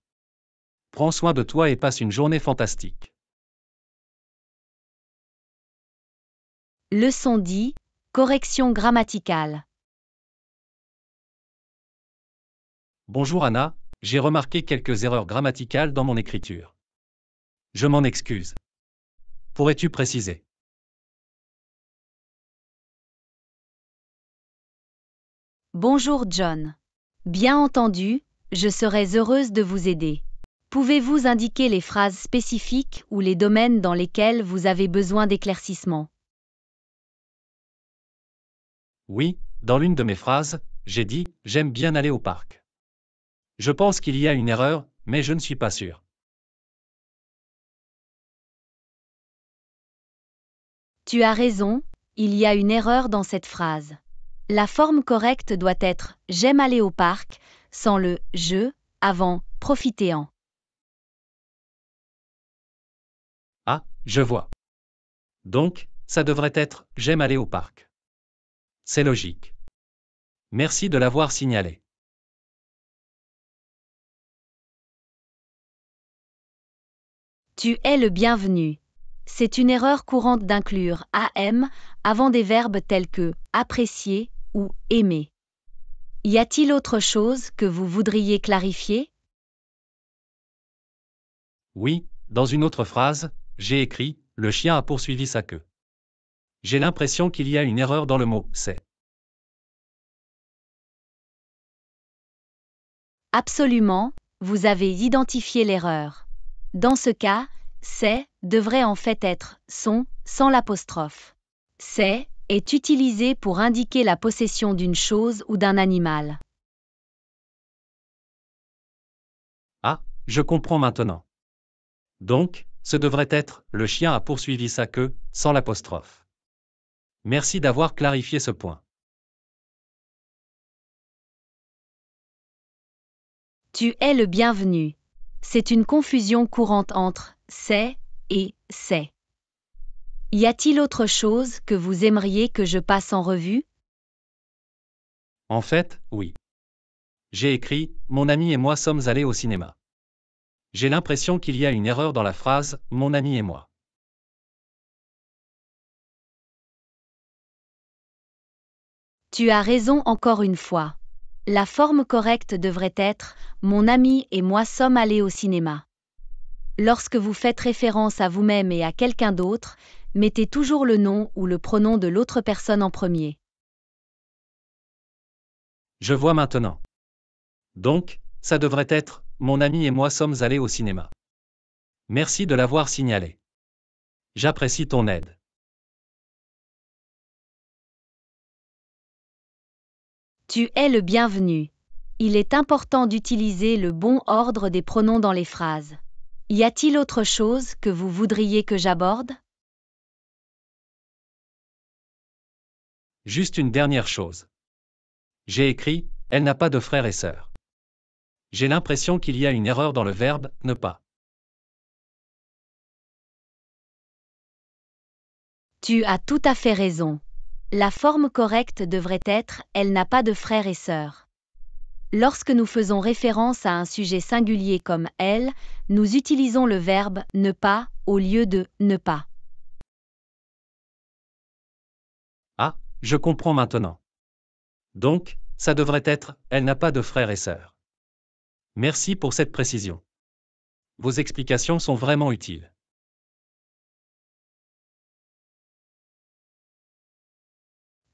Prends soin de toi et passe une journée fantastique. Leçon dit, Correction grammaticale. Bonjour Anna, j'ai remarqué quelques erreurs grammaticales dans mon écriture. Je m'en excuse. Pourrais-tu préciser Bonjour John. Bien entendu, je serais heureuse de vous aider. Pouvez-vous indiquer les phrases spécifiques ou les domaines dans lesquels vous avez besoin d'éclaircissement Oui, dans l'une de mes phrases, j'ai dit ⁇ J'aime bien aller au parc ⁇ je pense qu'il y a une erreur, mais je ne suis pas sûr. Tu as raison, il y a une erreur dans cette phrase. La forme correcte doit être ⁇ J'aime aller au parc ⁇ sans le ⁇ je ⁇ avant ⁇ profiter en ⁇ Ah, je vois. Donc, ça devrait être ⁇ J'aime aller au parc ⁇ C'est logique. Merci de l'avoir signalé. Tu es le bienvenu. C'est une erreur courante d'inclure am avant des verbes tels que apprécier ou aimer. Y a-t-il autre chose que vous voudriez clarifier Oui, dans une autre phrase, j'ai écrit Le chien a poursuivi sa queue. J'ai l'impression qu'il y a une erreur dans le mot c'est. Absolument, vous avez identifié l'erreur. Dans ce cas, c'est devrait en fait être son sans l'apostrophe. C'est est utilisé pour indiquer la possession d'une chose ou d'un animal. Ah, je comprends maintenant. Donc, ce devrait être le chien a poursuivi sa queue sans l'apostrophe. Merci d'avoir clarifié ce point. Tu es le bienvenu. C'est une confusion courante entre c'est et c'est. Y a-t-il autre chose que vous aimeriez que je passe en revue En fait, oui. J'ai écrit, mon ami et moi sommes allés au cinéma. J'ai l'impression qu'il y a une erreur dans la phrase, mon ami et moi. Tu as raison encore une fois. La forme correcte devrait être ⁇ Mon ami et moi sommes allés au cinéma ⁇ Lorsque vous faites référence à vous-même et à quelqu'un d'autre, mettez toujours le nom ou le pronom de l'autre personne en premier. Je vois maintenant. Donc, ça devrait être ⁇ Mon ami et moi sommes allés au cinéma ⁇ Merci de l'avoir signalé. J'apprécie ton aide. Tu es le bienvenu. Il est important d'utiliser le bon ordre des pronoms dans les phrases. Y a-t-il autre chose que vous voudriez que j'aborde Juste une dernière chose. J'ai écrit, elle n'a pas de frères et sœurs. J'ai l'impression qu'il y a une erreur dans le verbe ne pas. Tu as tout à fait raison. La forme correcte devrait être ⁇ Elle n'a pas de frères et sœurs ⁇ Lorsque nous faisons référence à un sujet singulier comme ⁇ elle ⁇ nous utilisons le verbe ⁇ ne pas ⁇ au lieu de ⁇ ne pas ⁇ Ah, je comprends maintenant. Donc, ça devrait être ⁇ elle n'a pas de frères et sœurs ⁇ Merci pour cette précision. Vos explications sont vraiment utiles.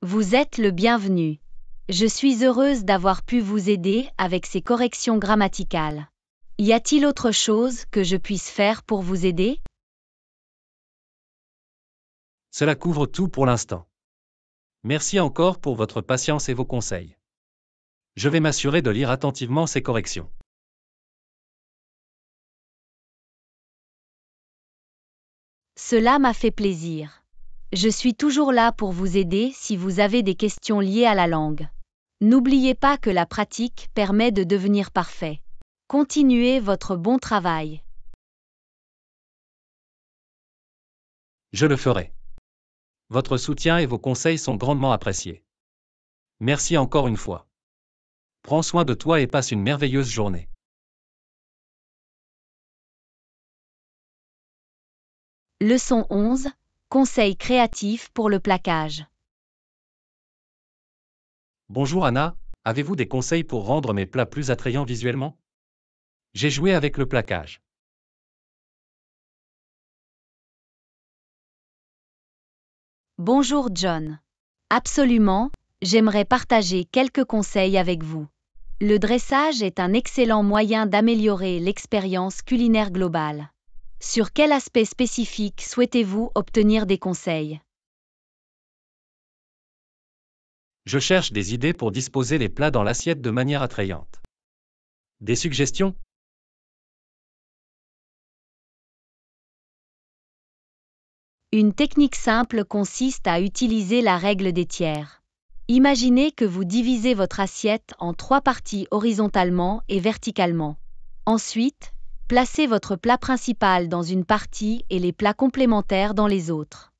Vous êtes le bienvenu. Je suis heureuse d'avoir pu vous aider avec ces corrections grammaticales. Y a-t-il autre chose que je puisse faire pour vous aider Cela couvre tout pour l'instant. Merci encore pour votre patience et vos conseils. Je vais m'assurer de lire attentivement ces corrections. Cela m'a fait plaisir. Je suis toujours là pour vous aider si vous avez des questions liées à la langue. N'oubliez pas que la pratique permet de devenir parfait. Continuez votre bon travail. Je le ferai. Votre soutien et vos conseils sont grandement appréciés. Merci encore une fois. Prends soin de toi et passe une merveilleuse journée. Leçon 11 Conseils créatifs pour le plaquage. Bonjour Anna, avez-vous des conseils pour rendre mes plats plus attrayants visuellement J'ai joué avec le plaquage. Bonjour John. Absolument, j'aimerais partager quelques conseils avec vous. Le dressage est un excellent moyen d'améliorer l'expérience culinaire globale. Sur quel aspect spécifique souhaitez-vous obtenir des conseils Je cherche des idées pour disposer les plats dans l'assiette de manière attrayante. Des suggestions Une technique simple consiste à utiliser la règle des tiers. Imaginez que vous divisez votre assiette en trois parties horizontalement et verticalement. Ensuite, Placez votre plat principal dans une partie et les plats complémentaires dans les autres.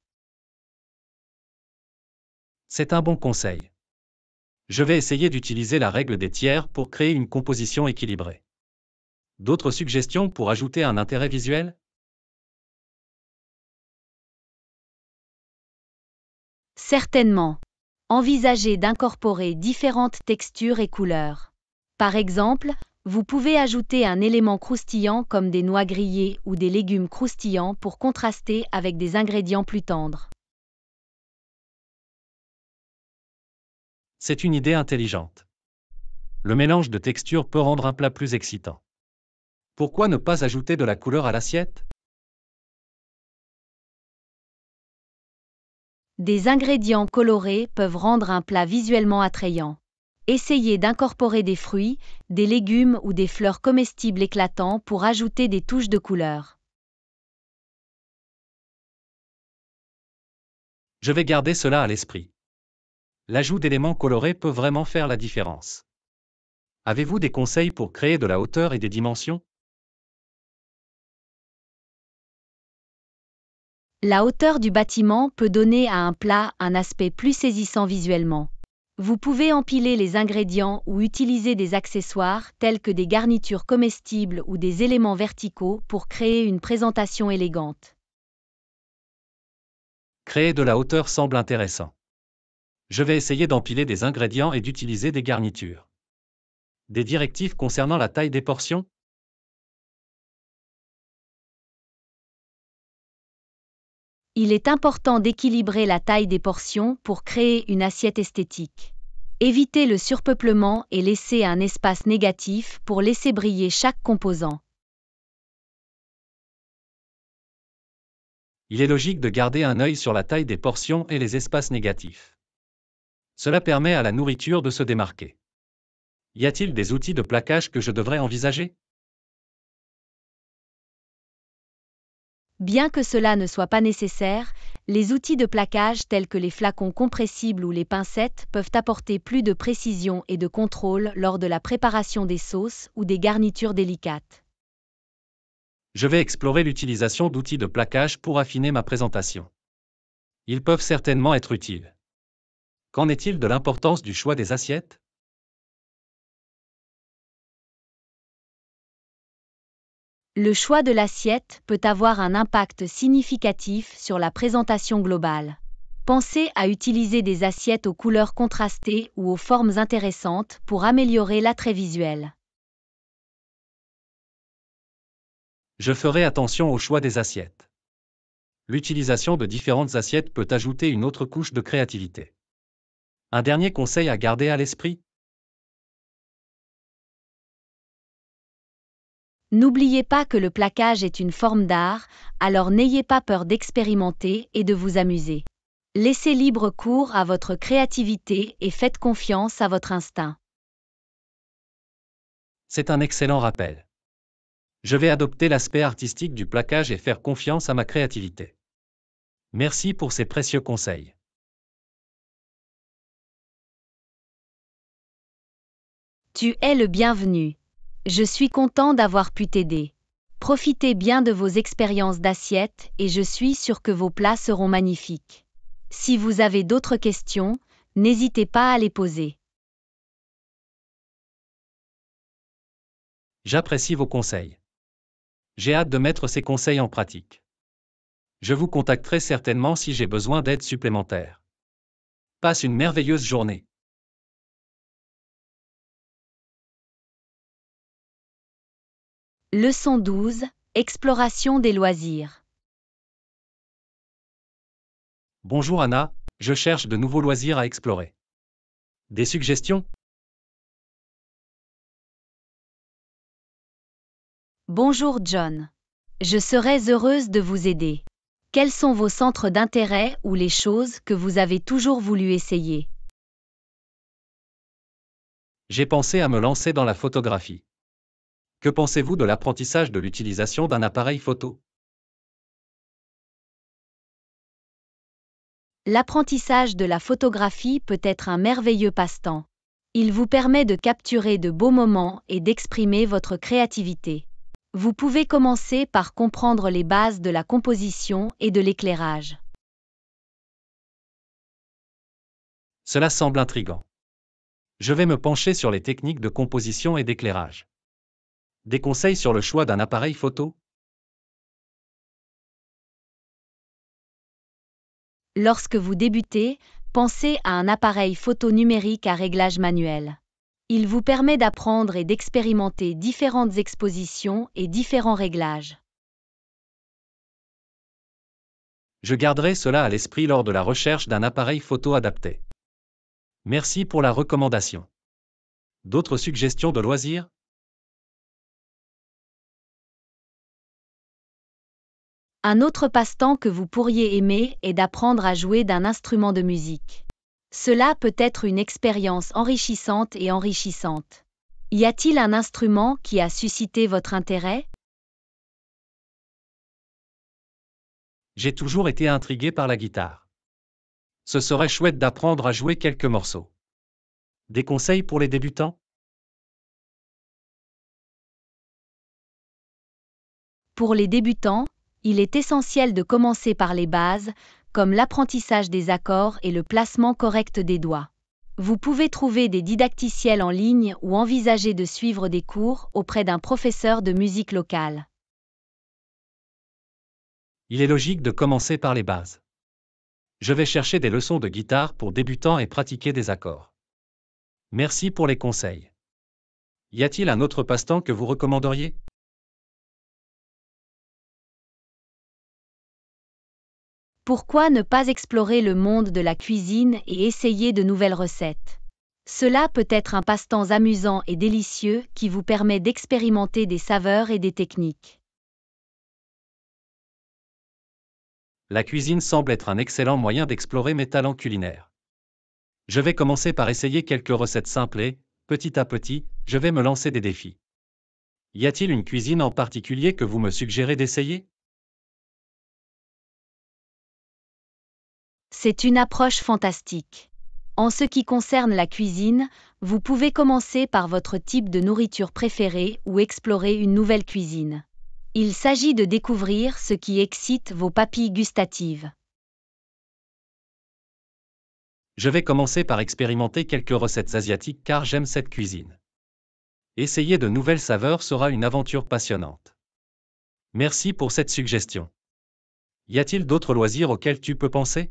C'est un bon conseil. Je vais essayer d'utiliser la règle des tiers pour créer une composition équilibrée. D'autres suggestions pour ajouter un intérêt visuel Certainement. Envisagez d'incorporer différentes textures et couleurs. Par exemple, vous pouvez ajouter un élément croustillant comme des noix grillées ou des légumes croustillants pour contraster avec des ingrédients plus tendres. C'est une idée intelligente. Le mélange de textures peut rendre un plat plus excitant. Pourquoi ne pas ajouter de la couleur à l'assiette Des ingrédients colorés peuvent rendre un plat visuellement attrayant. Essayez d'incorporer des fruits, des légumes ou des fleurs comestibles éclatants pour ajouter des touches de couleur. Je vais garder cela à l'esprit. L'ajout d'éléments colorés peut vraiment faire la différence. Avez-vous des conseils pour créer de la hauteur et des dimensions La hauteur du bâtiment peut donner à un plat un aspect plus saisissant visuellement. Vous pouvez empiler les ingrédients ou utiliser des accessoires tels que des garnitures comestibles ou des éléments verticaux pour créer une présentation élégante. Créer de la hauteur semble intéressant. Je vais essayer d'empiler des ingrédients et d'utiliser des garnitures. Des directives concernant la taille des portions il est important d'équilibrer la taille des portions pour créer une assiette esthétique. Évitez le surpeuplement et laissez un espace négatif pour laisser briller chaque composant. Il est logique de garder un œil sur la taille des portions et les espaces négatifs. Cela permet à la nourriture de se démarquer. Y a-t-il des outils de plaquage que je devrais envisager Bien que cela ne soit pas nécessaire, les outils de plaquage tels que les flacons compressibles ou les pincettes peuvent apporter plus de précision et de contrôle lors de la préparation des sauces ou des garnitures délicates. Je vais explorer l'utilisation d'outils de plaquage pour affiner ma présentation. Ils peuvent certainement être utiles. Qu'en est-il de l'importance du choix des assiettes Le choix de l'assiette peut avoir un impact significatif sur la présentation globale. Pensez à utiliser des assiettes aux couleurs contrastées ou aux formes intéressantes pour améliorer l'attrait visuel. Je ferai attention au choix des assiettes. L'utilisation de différentes assiettes peut ajouter une autre couche de créativité. Un dernier conseil à garder à l'esprit N'oubliez pas que le plaquage est une forme d'art, alors n'ayez pas peur d'expérimenter et de vous amuser. Laissez libre cours à votre créativité et faites confiance à votre instinct. C'est un excellent rappel. Je vais adopter l'aspect artistique du placage et faire confiance à ma créativité. Merci pour ces précieux conseils. Tu es le bienvenu. Je suis content d'avoir pu t'aider. Profitez bien de vos expériences d'assiette et je suis sûr que vos plats seront magnifiques. Si vous avez d'autres questions, n'hésitez pas à les poser. J'apprécie vos conseils. J'ai hâte de mettre ces conseils en pratique. Je vous contacterai certainement si j'ai besoin d'aide supplémentaire. Passe une merveilleuse journée. Leçon 12. Exploration des loisirs. Bonjour Anna, je cherche de nouveaux loisirs à explorer. Des suggestions Bonjour John. Je serais heureuse de vous aider. Quels sont vos centres d'intérêt ou les choses que vous avez toujours voulu essayer J'ai pensé à me lancer dans la photographie. Que pensez-vous de l'apprentissage de l'utilisation d'un appareil photo L'apprentissage de la photographie peut être un merveilleux passe-temps. Il vous permet de capturer de beaux moments et d'exprimer votre créativité. Vous pouvez commencer par comprendre les bases de la composition et de l'éclairage. Cela semble intriguant. Je vais me pencher sur les techniques de composition et d'éclairage. Des conseils sur le choix d'un appareil photo Lorsque vous débutez, pensez à un appareil photo numérique à réglage manuel. Il vous permet d'apprendre et d'expérimenter différentes expositions et différents réglages. Je garderai cela à l'esprit lors de la recherche d'un appareil photo adapté. Merci pour la recommandation. D'autres suggestions de loisirs Un autre passe-temps que vous pourriez aimer est d'apprendre à jouer d'un instrument de musique. Cela peut être une expérience enrichissante et enrichissante. Y a-t-il un instrument qui a suscité votre intérêt J'ai toujours été intrigué par la guitare. Ce serait chouette d'apprendre à jouer quelques morceaux. Des conseils pour les débutants Pour les débutants, il est essentiel de commencer par les bases, comme l'apprentissage des accords et le placement correct des doigts. Vous pouvez trouver des didacticiels en ligne ou envisager de suivre des cours auprès d'un professeur de musique locale. Il est logique de commencer par les bases. Je vais chercher des leçons de guitare pour débutants et pratiquer des accords. Merci pour les conseils. Y a-t-il un autre passe-temps que vous recommanderiez Pourquoi ne pas explorer le monde de la cuisine et essayer de nouvelles recettes Cela peut être un passe-temps amusant et délicieux qui vous permet d'expérimenter des saveurs et des techniques. La cuisine semble être un excellent moyen d'explorer mes talents culinaires. Je vais commencer par essayer quelques recettes simples et, petit à petit, je vais me lancer des défis. Y a-t-il une cuisine en particulier que vous me suggérez d'essayer C'est une approche fantastique. En ce qui concerne la cuisine, vous pouvez commencer par votre type de nourriture préférée ou explorer une nouvelle cuisine. Il s'agit de découvrir ce qui excite vos papilles gustatives. Je vais commencer par expérimenter quelques recettes asiatiques car j'aime cette cuisine. Essayer de nouvelles saveurs sera une aventure passionnante. Merci pour cette suggestion. Y a-t-il d'autres loisirs auxquels tu peux penser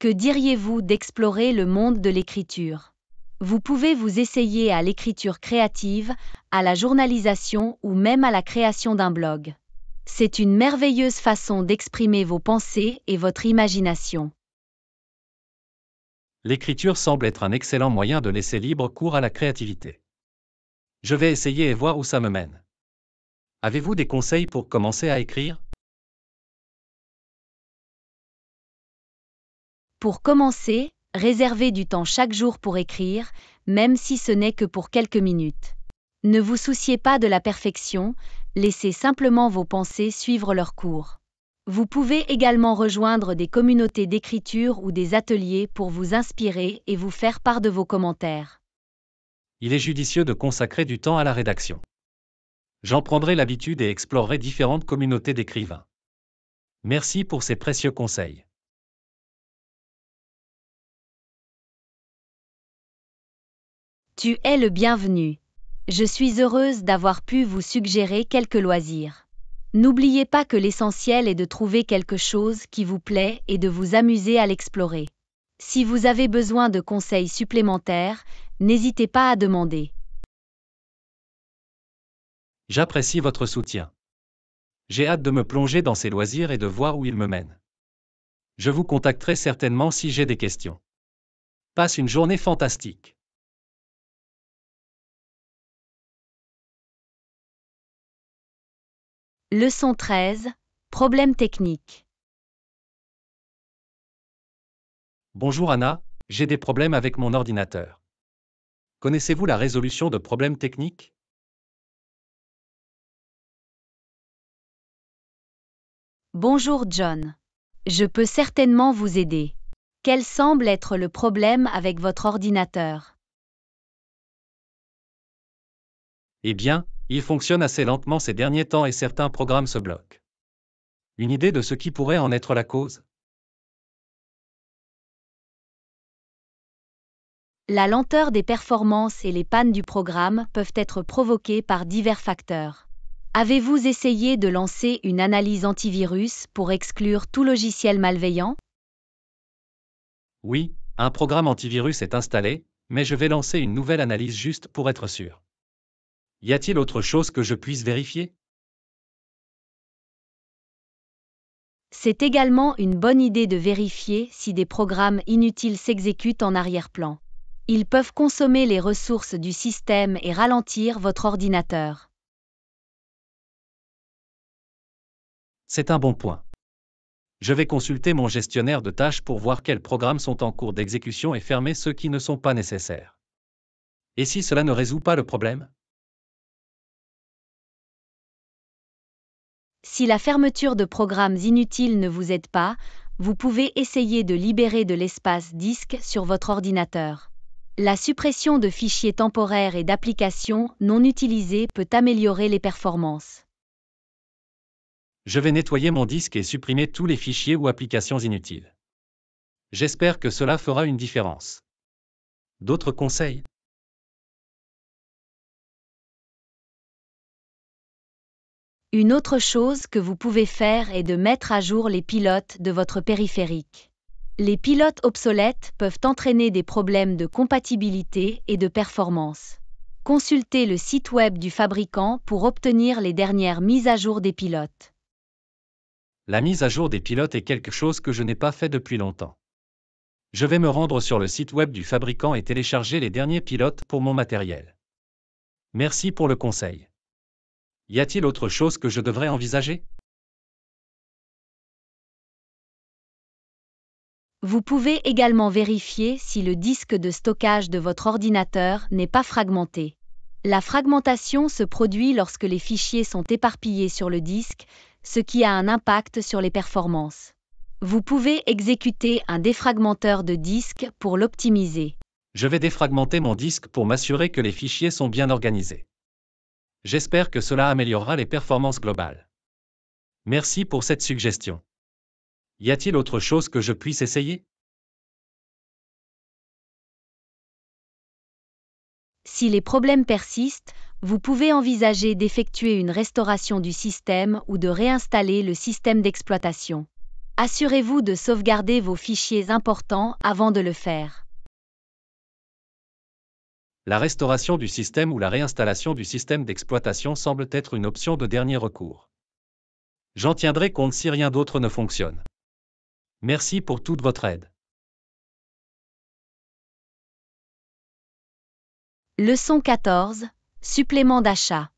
Que diriez-vous d'explorer le monde de l'écriture Vous pouvez vous essayer à l'écriture créative, à la journalisation ou même à la création d'un blog. C'est une merveilleuse façon d'exprimer vos pensées et votre imagination. L'écriture semble être un excellent moyen de laisser libre cours à la créativité. Je vais essayer et voir où ça me mène. Avez-vous des conseils pour commencer à écrire Pour commencer, réservez du temps chaque jour pour écrire, même si ce n'est que pour quelques minutes. Ne vous souciez pas de la perfection, laissez simplement vos pensées suivre leur cours. Vous pouvez également rejoindre des communautés d'écriture ou des ateliers pour vous inspirer et vous faire part de vos commentaires. Il est judicieux de consacrer du temps à la rédaction. J'en prendrai l'habitude et explorerai différentes communautés d'écrivains. Merci pour ces précieux conseils. Tu es le bienvenu. Je suis heureuse d'avoir pu vous suggérer quelques loisirs. N'oubliez pas que l'essentiel est de trouver quelque chose qui vous plaît et de vous amuser à l'explorer. Si vous avez besoin de conseils supplémentaires, n'hésitez pas à demander. J'apprécie votre soutien. J'ai hâte de me plonger dans ces loisirs et de voir où ils me mènent. Je vous contacterai certainement si j'ai des questions. Passe une journée fantastique. Leçon 13. Problèmes techniques. Bonjour Anna, j'ai des problèmes avec mon ordinateur. Connaissez-vous la résolution de problèmes techniques Bonjour John. Je peux certainement vous aider. Quel semble être le problème avec votre ordinateur Eh bien, il fonctionne assez lentement ces derniers temps et certains programmes se bloquent. Une idée de ce qui pourrait en être la cause La lenteur des performances et les pannes du programme peuvent être provoquées par divers facteurs. Avez-vous essayé de lancer une analyse antivirus pour exclure tout logiciel malveillant Oui, un programme antivirus est installé, mais je vais lancer une nouvelle analyse juste pour être sûr. Y a-t-il autre chose que je puisse vérifier C'est également une bonne idée de vérifier si des programmes inutiles s'exécutent en arrière-plan. Ils peuvent consommer les ressources du système et ralentir votre ordinateur. C'est un bon point. Je vais consulter mon gestionnaire de tâches pour voir quels programmes sont en cours d'exécution et fermer ceux qui ne sont pas nécessaires. Et si cela ne résout pas le problème Si la fermeture de programmes inutiles ne vous aide pas, vous pouvez essayer de libérer de l'espace disque sur votre ordinateur. La suppression de fichiers temporaires et d'applications non utilisées peut améliorer les performances. Je vais nettoyer mon disque et supprimer tous les fichiers ou applications inutiles. J'espère que cela fera une différence. D'autres conseils Une autre chose que vous pouvez faire est de mettre à jour les pilotes de votre périphérique. Les pilotes obsolètes peuvent entraîner des problèmes de compatibilité et de performance. Consultez le site web du fabricant pour obtenir les dernières mises à jour des pilotes. La mise à jour des pilotes est quelque chose que je n'ai pas fait depuis longtemps. Je vais me rendre sur le site web du fabricant et télécharger les derniers pilotes pour mon matériel. Merci pour le conseil. Y a-t-il autre chose que je devrais envisager Vous pouvez également vérifier si le disque de stockage de votre ordinateur n'est pas fragmenté. La fragmentation se produit lorsque les fichiers sont éparpillés sur le disque, ce qui a un impact sur les performances. Vous pouvez exécuter un défragmenteur de disque pour l'optimiser. Je vais défragmenter mon disque pour m'assurer que les fichiers sont bien organisés. J'espère que cela améliorera les performances globales. Merci pour cette suggestion. Y a-t-il autre chose que je puisse essayer Si les problèmes persistent, vous pouvez envisager d'effectuer une restauration du système ou de réinstaller le système d'exploitation. Assurez-vous de sauvegarder vos fichiers importants avant de le faire la restauration du système ou la réinstallation du système d'exploitation semble être une option de dernier recours. J'en tiendrai compte si rien d'autre ne fonctionne. Merci pour toute votre aide. Leçon 14. Supplément d'achat.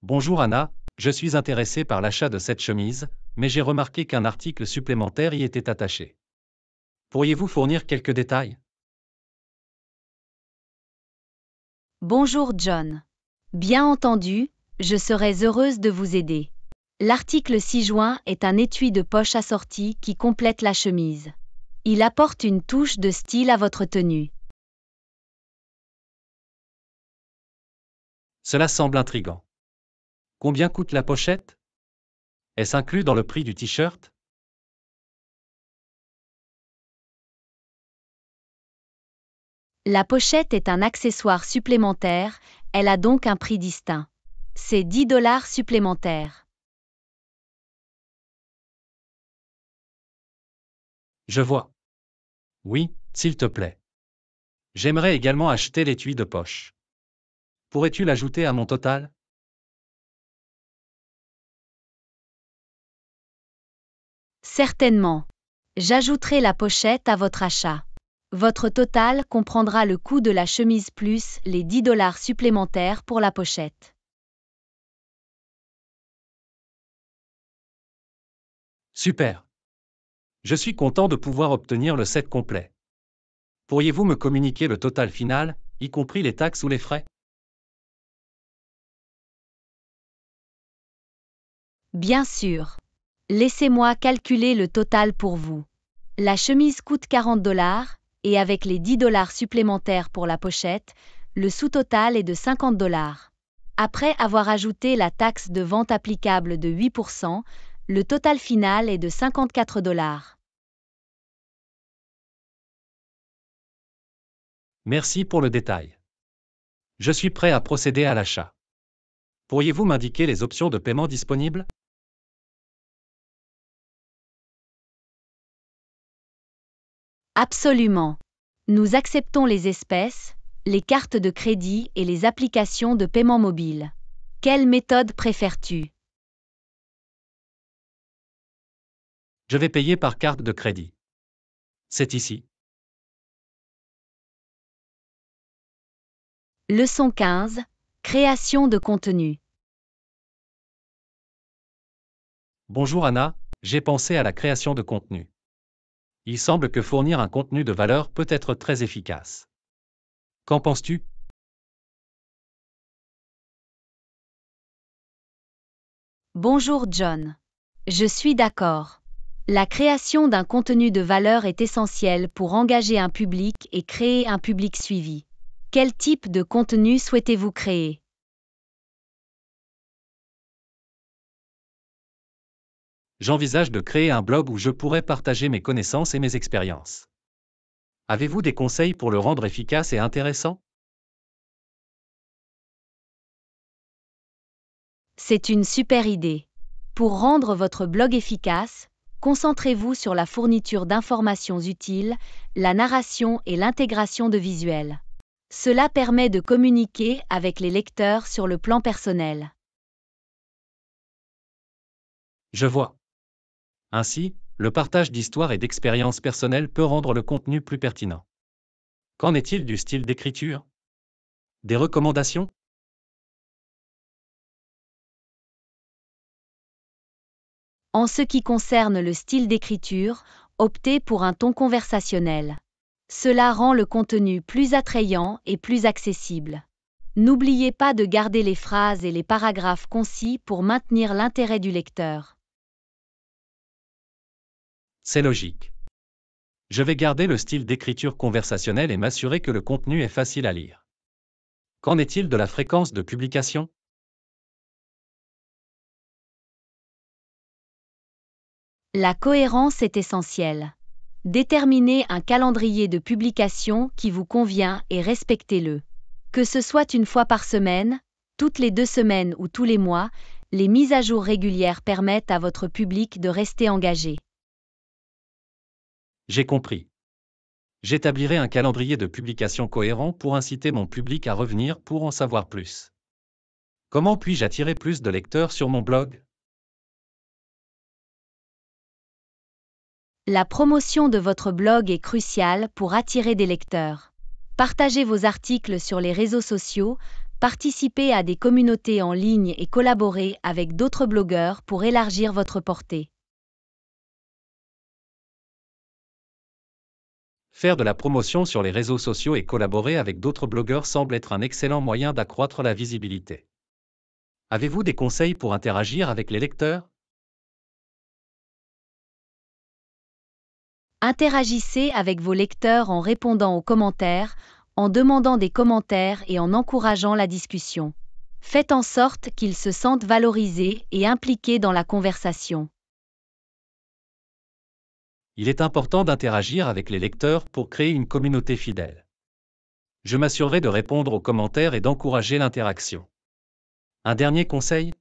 Bonjour Anna, je suis intéressé par l'achat de cette chemise, mais j'ai remarqué qu'un article supplémentaire y était attaché. Pourriez-vous fournir quelques détails Bonjour John. Bien entendu, je serais heureuse de vous aider. L'article 6 juin est un étui de poche assorti qui complète la chemise. Il apporte une touche de style à votre tenue. Cela semble intrigant. Combien coûte la pochette Est-ce inclus dans le prix du t-shirt La pochette est un accessoire supplémentaire, elle a donc un prix distinct. C'est 10 dollars supplémentaires. Je vois. Oui, s'il te plaît. J'aimerais également acheter l'étui de poche. Pourrais-tu l'ajouter à mon total Certainement. J'ajouterai la pochette à votre achat. Votre total comprendra le coût de la chemise plus les 10 dollars supplémentaires pour la pochette. Super. Je suis content de pouvoir obtenir le set complet. Pourriez-vous me communiquer le total final, y compris les taxes ou les frais Bien sûr. Laissez-moi calculer le total pour vous. La chemise coûte 40 dollars, et avec les 10 dollars supplémentaires pour la pochette, le sous-total est de 50 dollars. Après avoir ajouté la taxe de vente applicable de 8%, le total final est de 54 dollars. Merci pour le détail. Je suis prêt à procéder à l'achat. Pourriez-vous m'indiquer les options de paiement disponibles Absolument. Nous acceptons les espèces, les cartes de crédit et les applications de paiement mobile. Quelle méthode préfères-tu Je vais payer par carte de crédit. C'est ici. Leçon 15. Création de contenu. Bonjour Anna, j'ai pensé à la création de contenu il semble que fournir un contenu de valeur peut être très efficace. Qu'en penses-tu Bonjour John. Je suis d'accord. La création d'un contenu de valeur est essentielle pour engager un public et créer un public suivi. Quel type de contenu souhaitez-vous créer J'envisage de créer un blog où je pourrais partager mes connaissances et mes expériences. Avez-vous des conseils pour le rendre efficace et intéressant C'est une super idée. Pour rendre votre blog efficace, concentrez-vous sur la fourniture d'informations utiles, la narration et l'intégration de visuels. Cela permet de communiquer avec les lecteurs sur le plan personnel. Je vois. Ainsi, le partage d'histoires et d'expériences personnelles peut rendre le contenu plus pertinent. Qu'en est-il du style d'écriture Des recommandations En ce qui concerne le style d'écriture, optez pour un ton conversationnel. Cela rend le contenu plus attrayant et plus accessible. N'oubliez pas de garder les phrases et les paragraphes concis pour maintenir l'intérêt du lecteur. C'est logique. Je vais garder le style d'écriture conversationnelle et m'assurer que le contenu est facile à lire. Qu'en est-il de la fréquence de publication La cohérence est essentielle. Déterminez un calendrier de publication qui vous convient et respectez-le. Que ce soit une fois par semaine, toutes les deux semaines ou tous les mois, les mises à jour régulières permettent à votre public de rester engagé. J'ai compris. J'établirai un calendrier de publication cohérent pour inciter mon public à revenir pour en savoir plus. Comment puis-je attirer plus de lecteurs sur mon blog La promotion de votre blog est cruciale pour attirer des lecteurs. Partagez vos articles sur les réseaux sociaux, participez à des communautés en ligne et collaborez avec d'autres blogueurs pour élargir votre portée. Faire de la promotion sur les réseaux sociaux et collaborer avec d'autres blogueurs semble être un excellent moyen d'accroître la visibilité. Avez-vous des conseils pour interagir avec les lecteurs Interagissez avec vos lecteurs en répondant aux commentaires, en demandant des commentaires et en encourageant la discussion. Faites en sorte qu'ils se sentent valorisés et impliqués dans la conversation il est important d'interagir avec les lecteurs pour créer une communauté fidèle. Je m'assurerai de répondre aux commentaires et d'encourager l'interaction. Un dernier conseil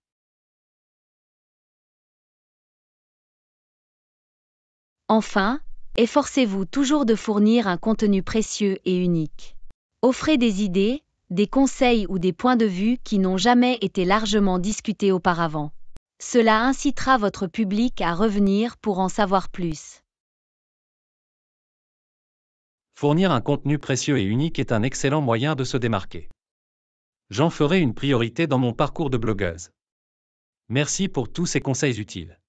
Enfin, efforcez-vous toujours de fournir un contenu précieux et unique. Offrez des idées, des conseils ou des points de vue qui n'ont jamais été largement discutés auparavant. Cela incitera votre public à revenir pour en savoir plus. Fournir un contenu précieux et unique est un excellent moyen de se démarquer. J'en ferai une priorité dans mon parcours de blogueuse. Merci pour tous ces conseils utiles.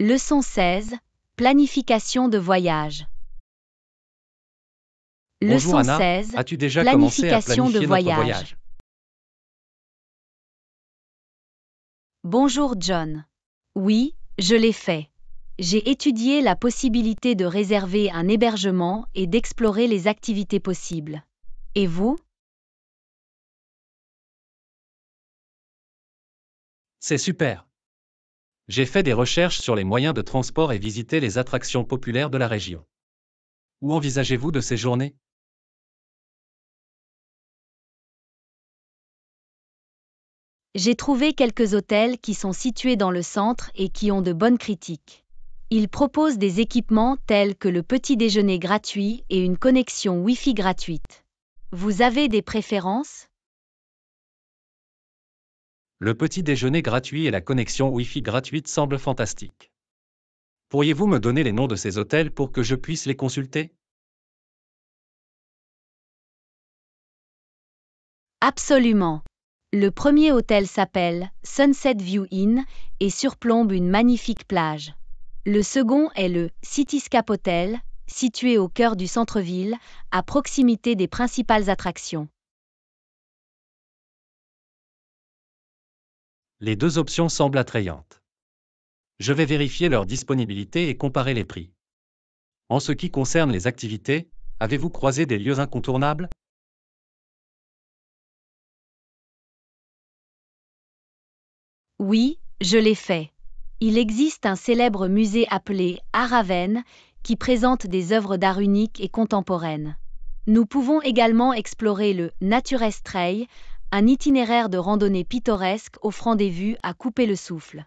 Leçon 16. Planification de voyage. Leçon Anna, 16. As-tu déjà commencé à planifier de Notre voyage Bonjour John. Oui, je l'ai fait. J'ai étudié la possibilité de réserver un hébergement et d'explorer les activités possibles. Et vous C'est super. J'ai fait des recherches sur les moyens de transport et visité les attractions populaires de la région. Où envisagez-vous de séjourner J'ai trouvé quelques hôtels qui sont situés dans le centre et qui ont de bonnes critiques. Ils proposent des équipements tels que le petit déjeuner gratuit et une connexion Wi-Fi gratuite. Vous avez des préférences Le petit déjeuner gratuit et la connexion Wi-Fi gratuite semblent fantastiques. Pourriez-vous me donner les noms de ces hôtels pour que je puisse les consulter Absolument. Le premier hôtel s'appelle Sunset View Inn et surplombe une magnifique plage. Le second est le Cityscape Hotel, situé au cœur du centre-ville, à proximité des principales attractions. Les deux options semblent attrayantes. Je vais vérifier leur disponibilité et comparer les prix. En ce qui concerne les activités, avez-vous croisé des lieux incontournables Oui, je l'ai fait. Il existe un célèbre musée appelé Araven qui présente des œuvres d'art uniques et contemporaines. Nous pouvons également explorer le Naturestreil, un itinéraire de randonnée pittoresque offrant des vues à couper le souffle.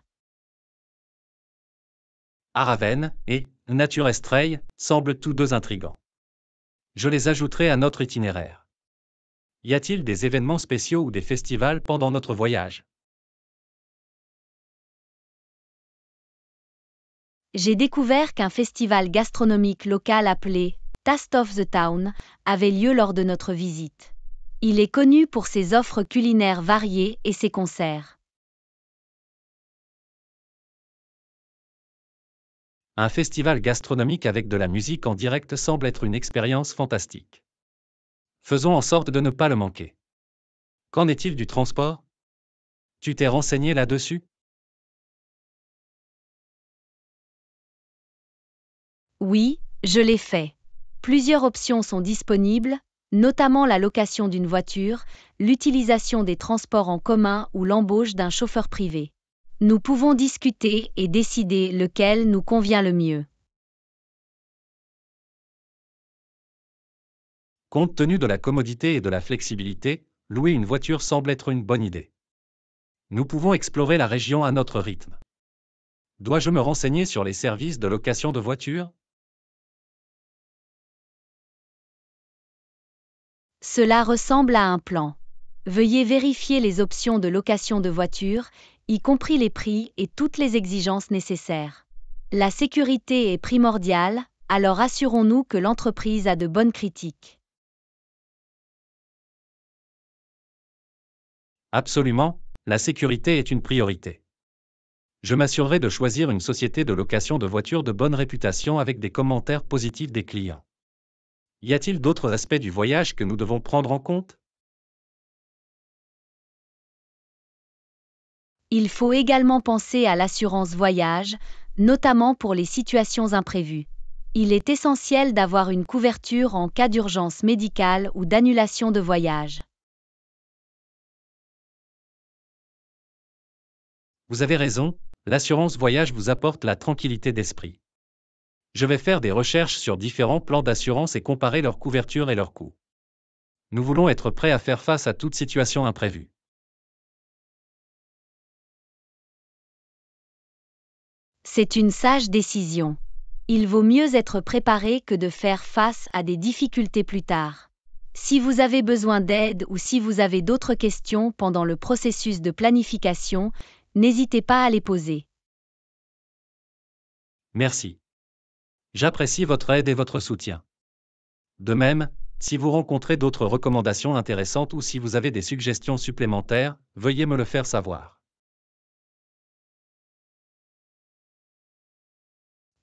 Araven et Naturestreil semblent tous deux intrigants. Je les ajouterai à notre itinéraire. Y a-t-il des événements spéciaux ou des festivals pendant notre voyage j'ai découvert qu'un festival gastronomique local appelé Taste of the Town avait lieu lors de notre visite. Il est connu pour ses offres culinaires variées et ses concerts. Un festival gastronomique avec de la musique en direct semble être une expérience fantastique. Faisons en sorte de ne pas le manquer. Qu'en est-il du transport Tu t'es renseigné là-dessus Oui, je l'ai fait. Plusieurs options sont disponibles, notamment la location d'une voiture, l'utilisation des transports en commun ou l'embauche d'un chauffeur privé. Nous pouvons discuter et décider lequel nous convient le mieux. Compte tenu de la commodité et de la flexibilité, louer une voiture semble être une bonne idée. Nous pouvons explorer la région à notre rythme. Dois-je me renseigner sur les services de location de voitures Cela ressemble à un plan. Veuillez vérifier les options de location de voiture, y compris les prix et toutes les exigences nécessaires. La sécurité est primordiale, alors assurons-nous que l'entreprise a de bonnes critiques. Absolument, la sécurité est une priorité. Je m'assurerai de choisir une société de location de voitures de bonne réputation avec des commentaires positifs des clients. Y a-t-il d'autres aspects du voyage que nous devons prendre en compte Il faut également penser à l'assurance voyage, notamment pour les situations imprévues. Il est essentiel d'avoir une couverture en cas d'urgence médicale ou d'annulation de voyage. Vous avez raison, l'assurance voyage vous apporte la tranquillité d'esprit je vais faire des recherches sur différents plans d'assurance et comparer leur couverture et leurs coûts. Nous voulons être prêts à faire face à toute situation imprévue. C'est une sage décision. Il vaut mieux être préparé que de faire face à des difficultés plus tard. Si vous avez besoin d'aide ou si vous avez d'autres questions pendant le processus de planification, n'hésitez pas à les poser. Merci. J'apprécie votre aide et votre soutien. De même, si vous rencontrez d'autres recommandations intéressantes ou si vous avez des suggestions supplémentaires, veuillez me le faire savoir.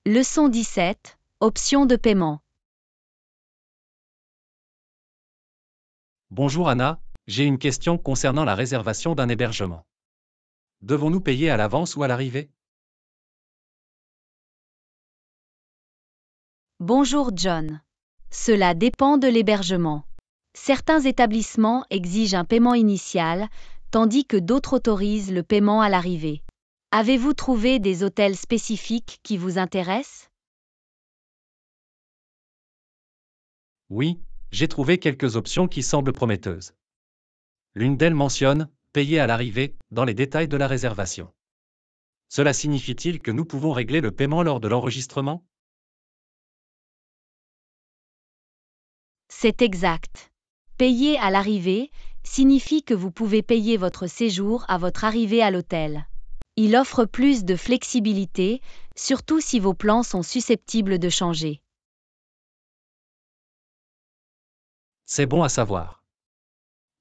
Leçon 17. Options de paiement. Bonjour Anna, j'ai une question concernant la réservation d'un hébergement. Devons-nous payer à l'avance ou à l'arrivée Bonjour John. Cela dépend de l'hébergement. Certains établissements exigent un paiement initial, tandis que d'autres autorisent le paiement à l'arrivée. Avez-vous trouvé des hôtels spécifiques qui vous intéressent Oui, j'ai trouvé quelques options qui semblent prometteuses. L'une d'elles mentionne payer à l'arrivée dans les détails de la réservation. Cela signifie-t-il que nous pouvons régler le paiement lors de l'enregistrement C'est exact. Payer à l'arrivée signifie que vous pouvez payer votre séjour à votre arrivée à l'hôtel. Il offre plus de flexibilité, surtout si vos plans sont susceptibles de changer. C'est bon à savoir.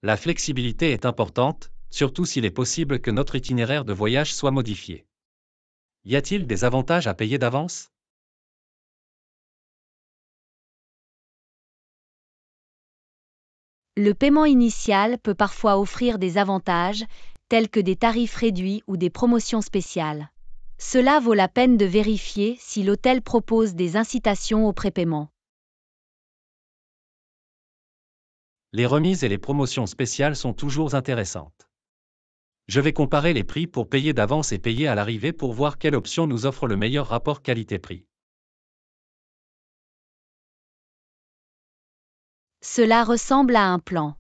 La flexibilité est importante, surtout s'il est possible que notre itinéraire de voyage soit modifié. Y a-t-il des avantages à payer d'avance Le paiement initial peut parfois offrir des avantages, tels que des tarifs réduits ou des promotions spéciales. Cela vaut la peine de vérifier si l'hôtel propose des incitations au prépaiement. Les remises et les promotions spéciales sont toujours intéressantes. Je vais comparer les prix pour payer d'avance et payer à l'arrivée pour voir quelle option nous offre le meilleur rapport qualité-prix. Cela ressemble à un plan.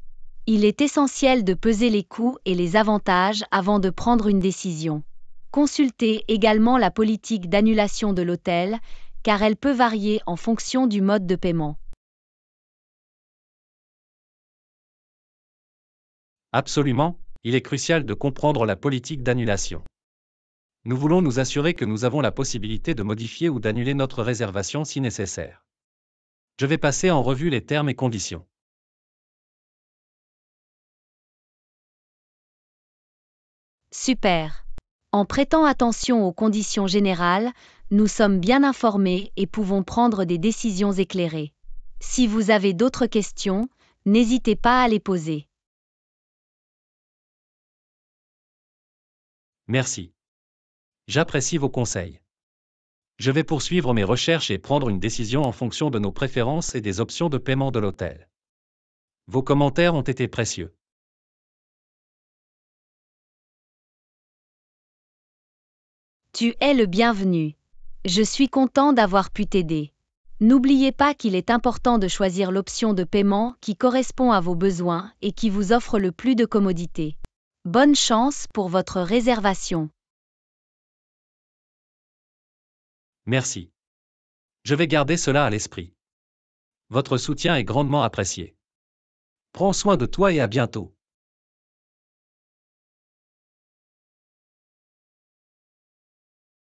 Il est essentiel de peser les coûts et les avantages avant de prendre une décision. Consultez également la politique d'annulation de l'hôtel, car elle peut varier en fonction du mode de paiement. Absolument, il est crucial de comprendre la politique d'annulation. Nous voulons nous assurer que nous avons la possibilité de modifier ou d'annuler notre réservation si nécessaire. Je vais passer en revue les termes et conditions. Super. En prêtant attention aux conditions générales, nous sommes bien informés et pouvons prendre des décisions éclairées. Si vous avez d'autres questions, n'hésitez pas à les poser. Merci. J'apprécie vos conseils. Je vais poursuivre mes recherches et prendre une décision en fonction de nos préférences et des options de paiement de l'hôtel. Vos commentaires ont été précieux. Tu es le bienvenu. Je suis content d'avoir pu t'aider. N'oubliez pas qu'il est important de choisir l'option de paiement qui correspond à vos besoins et qui vous offre le plus de commodité. Bonne chance pour votre réservation. Merci. Je vais garder cela à l'esprit. Votre soutien est grandement apprécié. Prends soin de toi et à bientôt.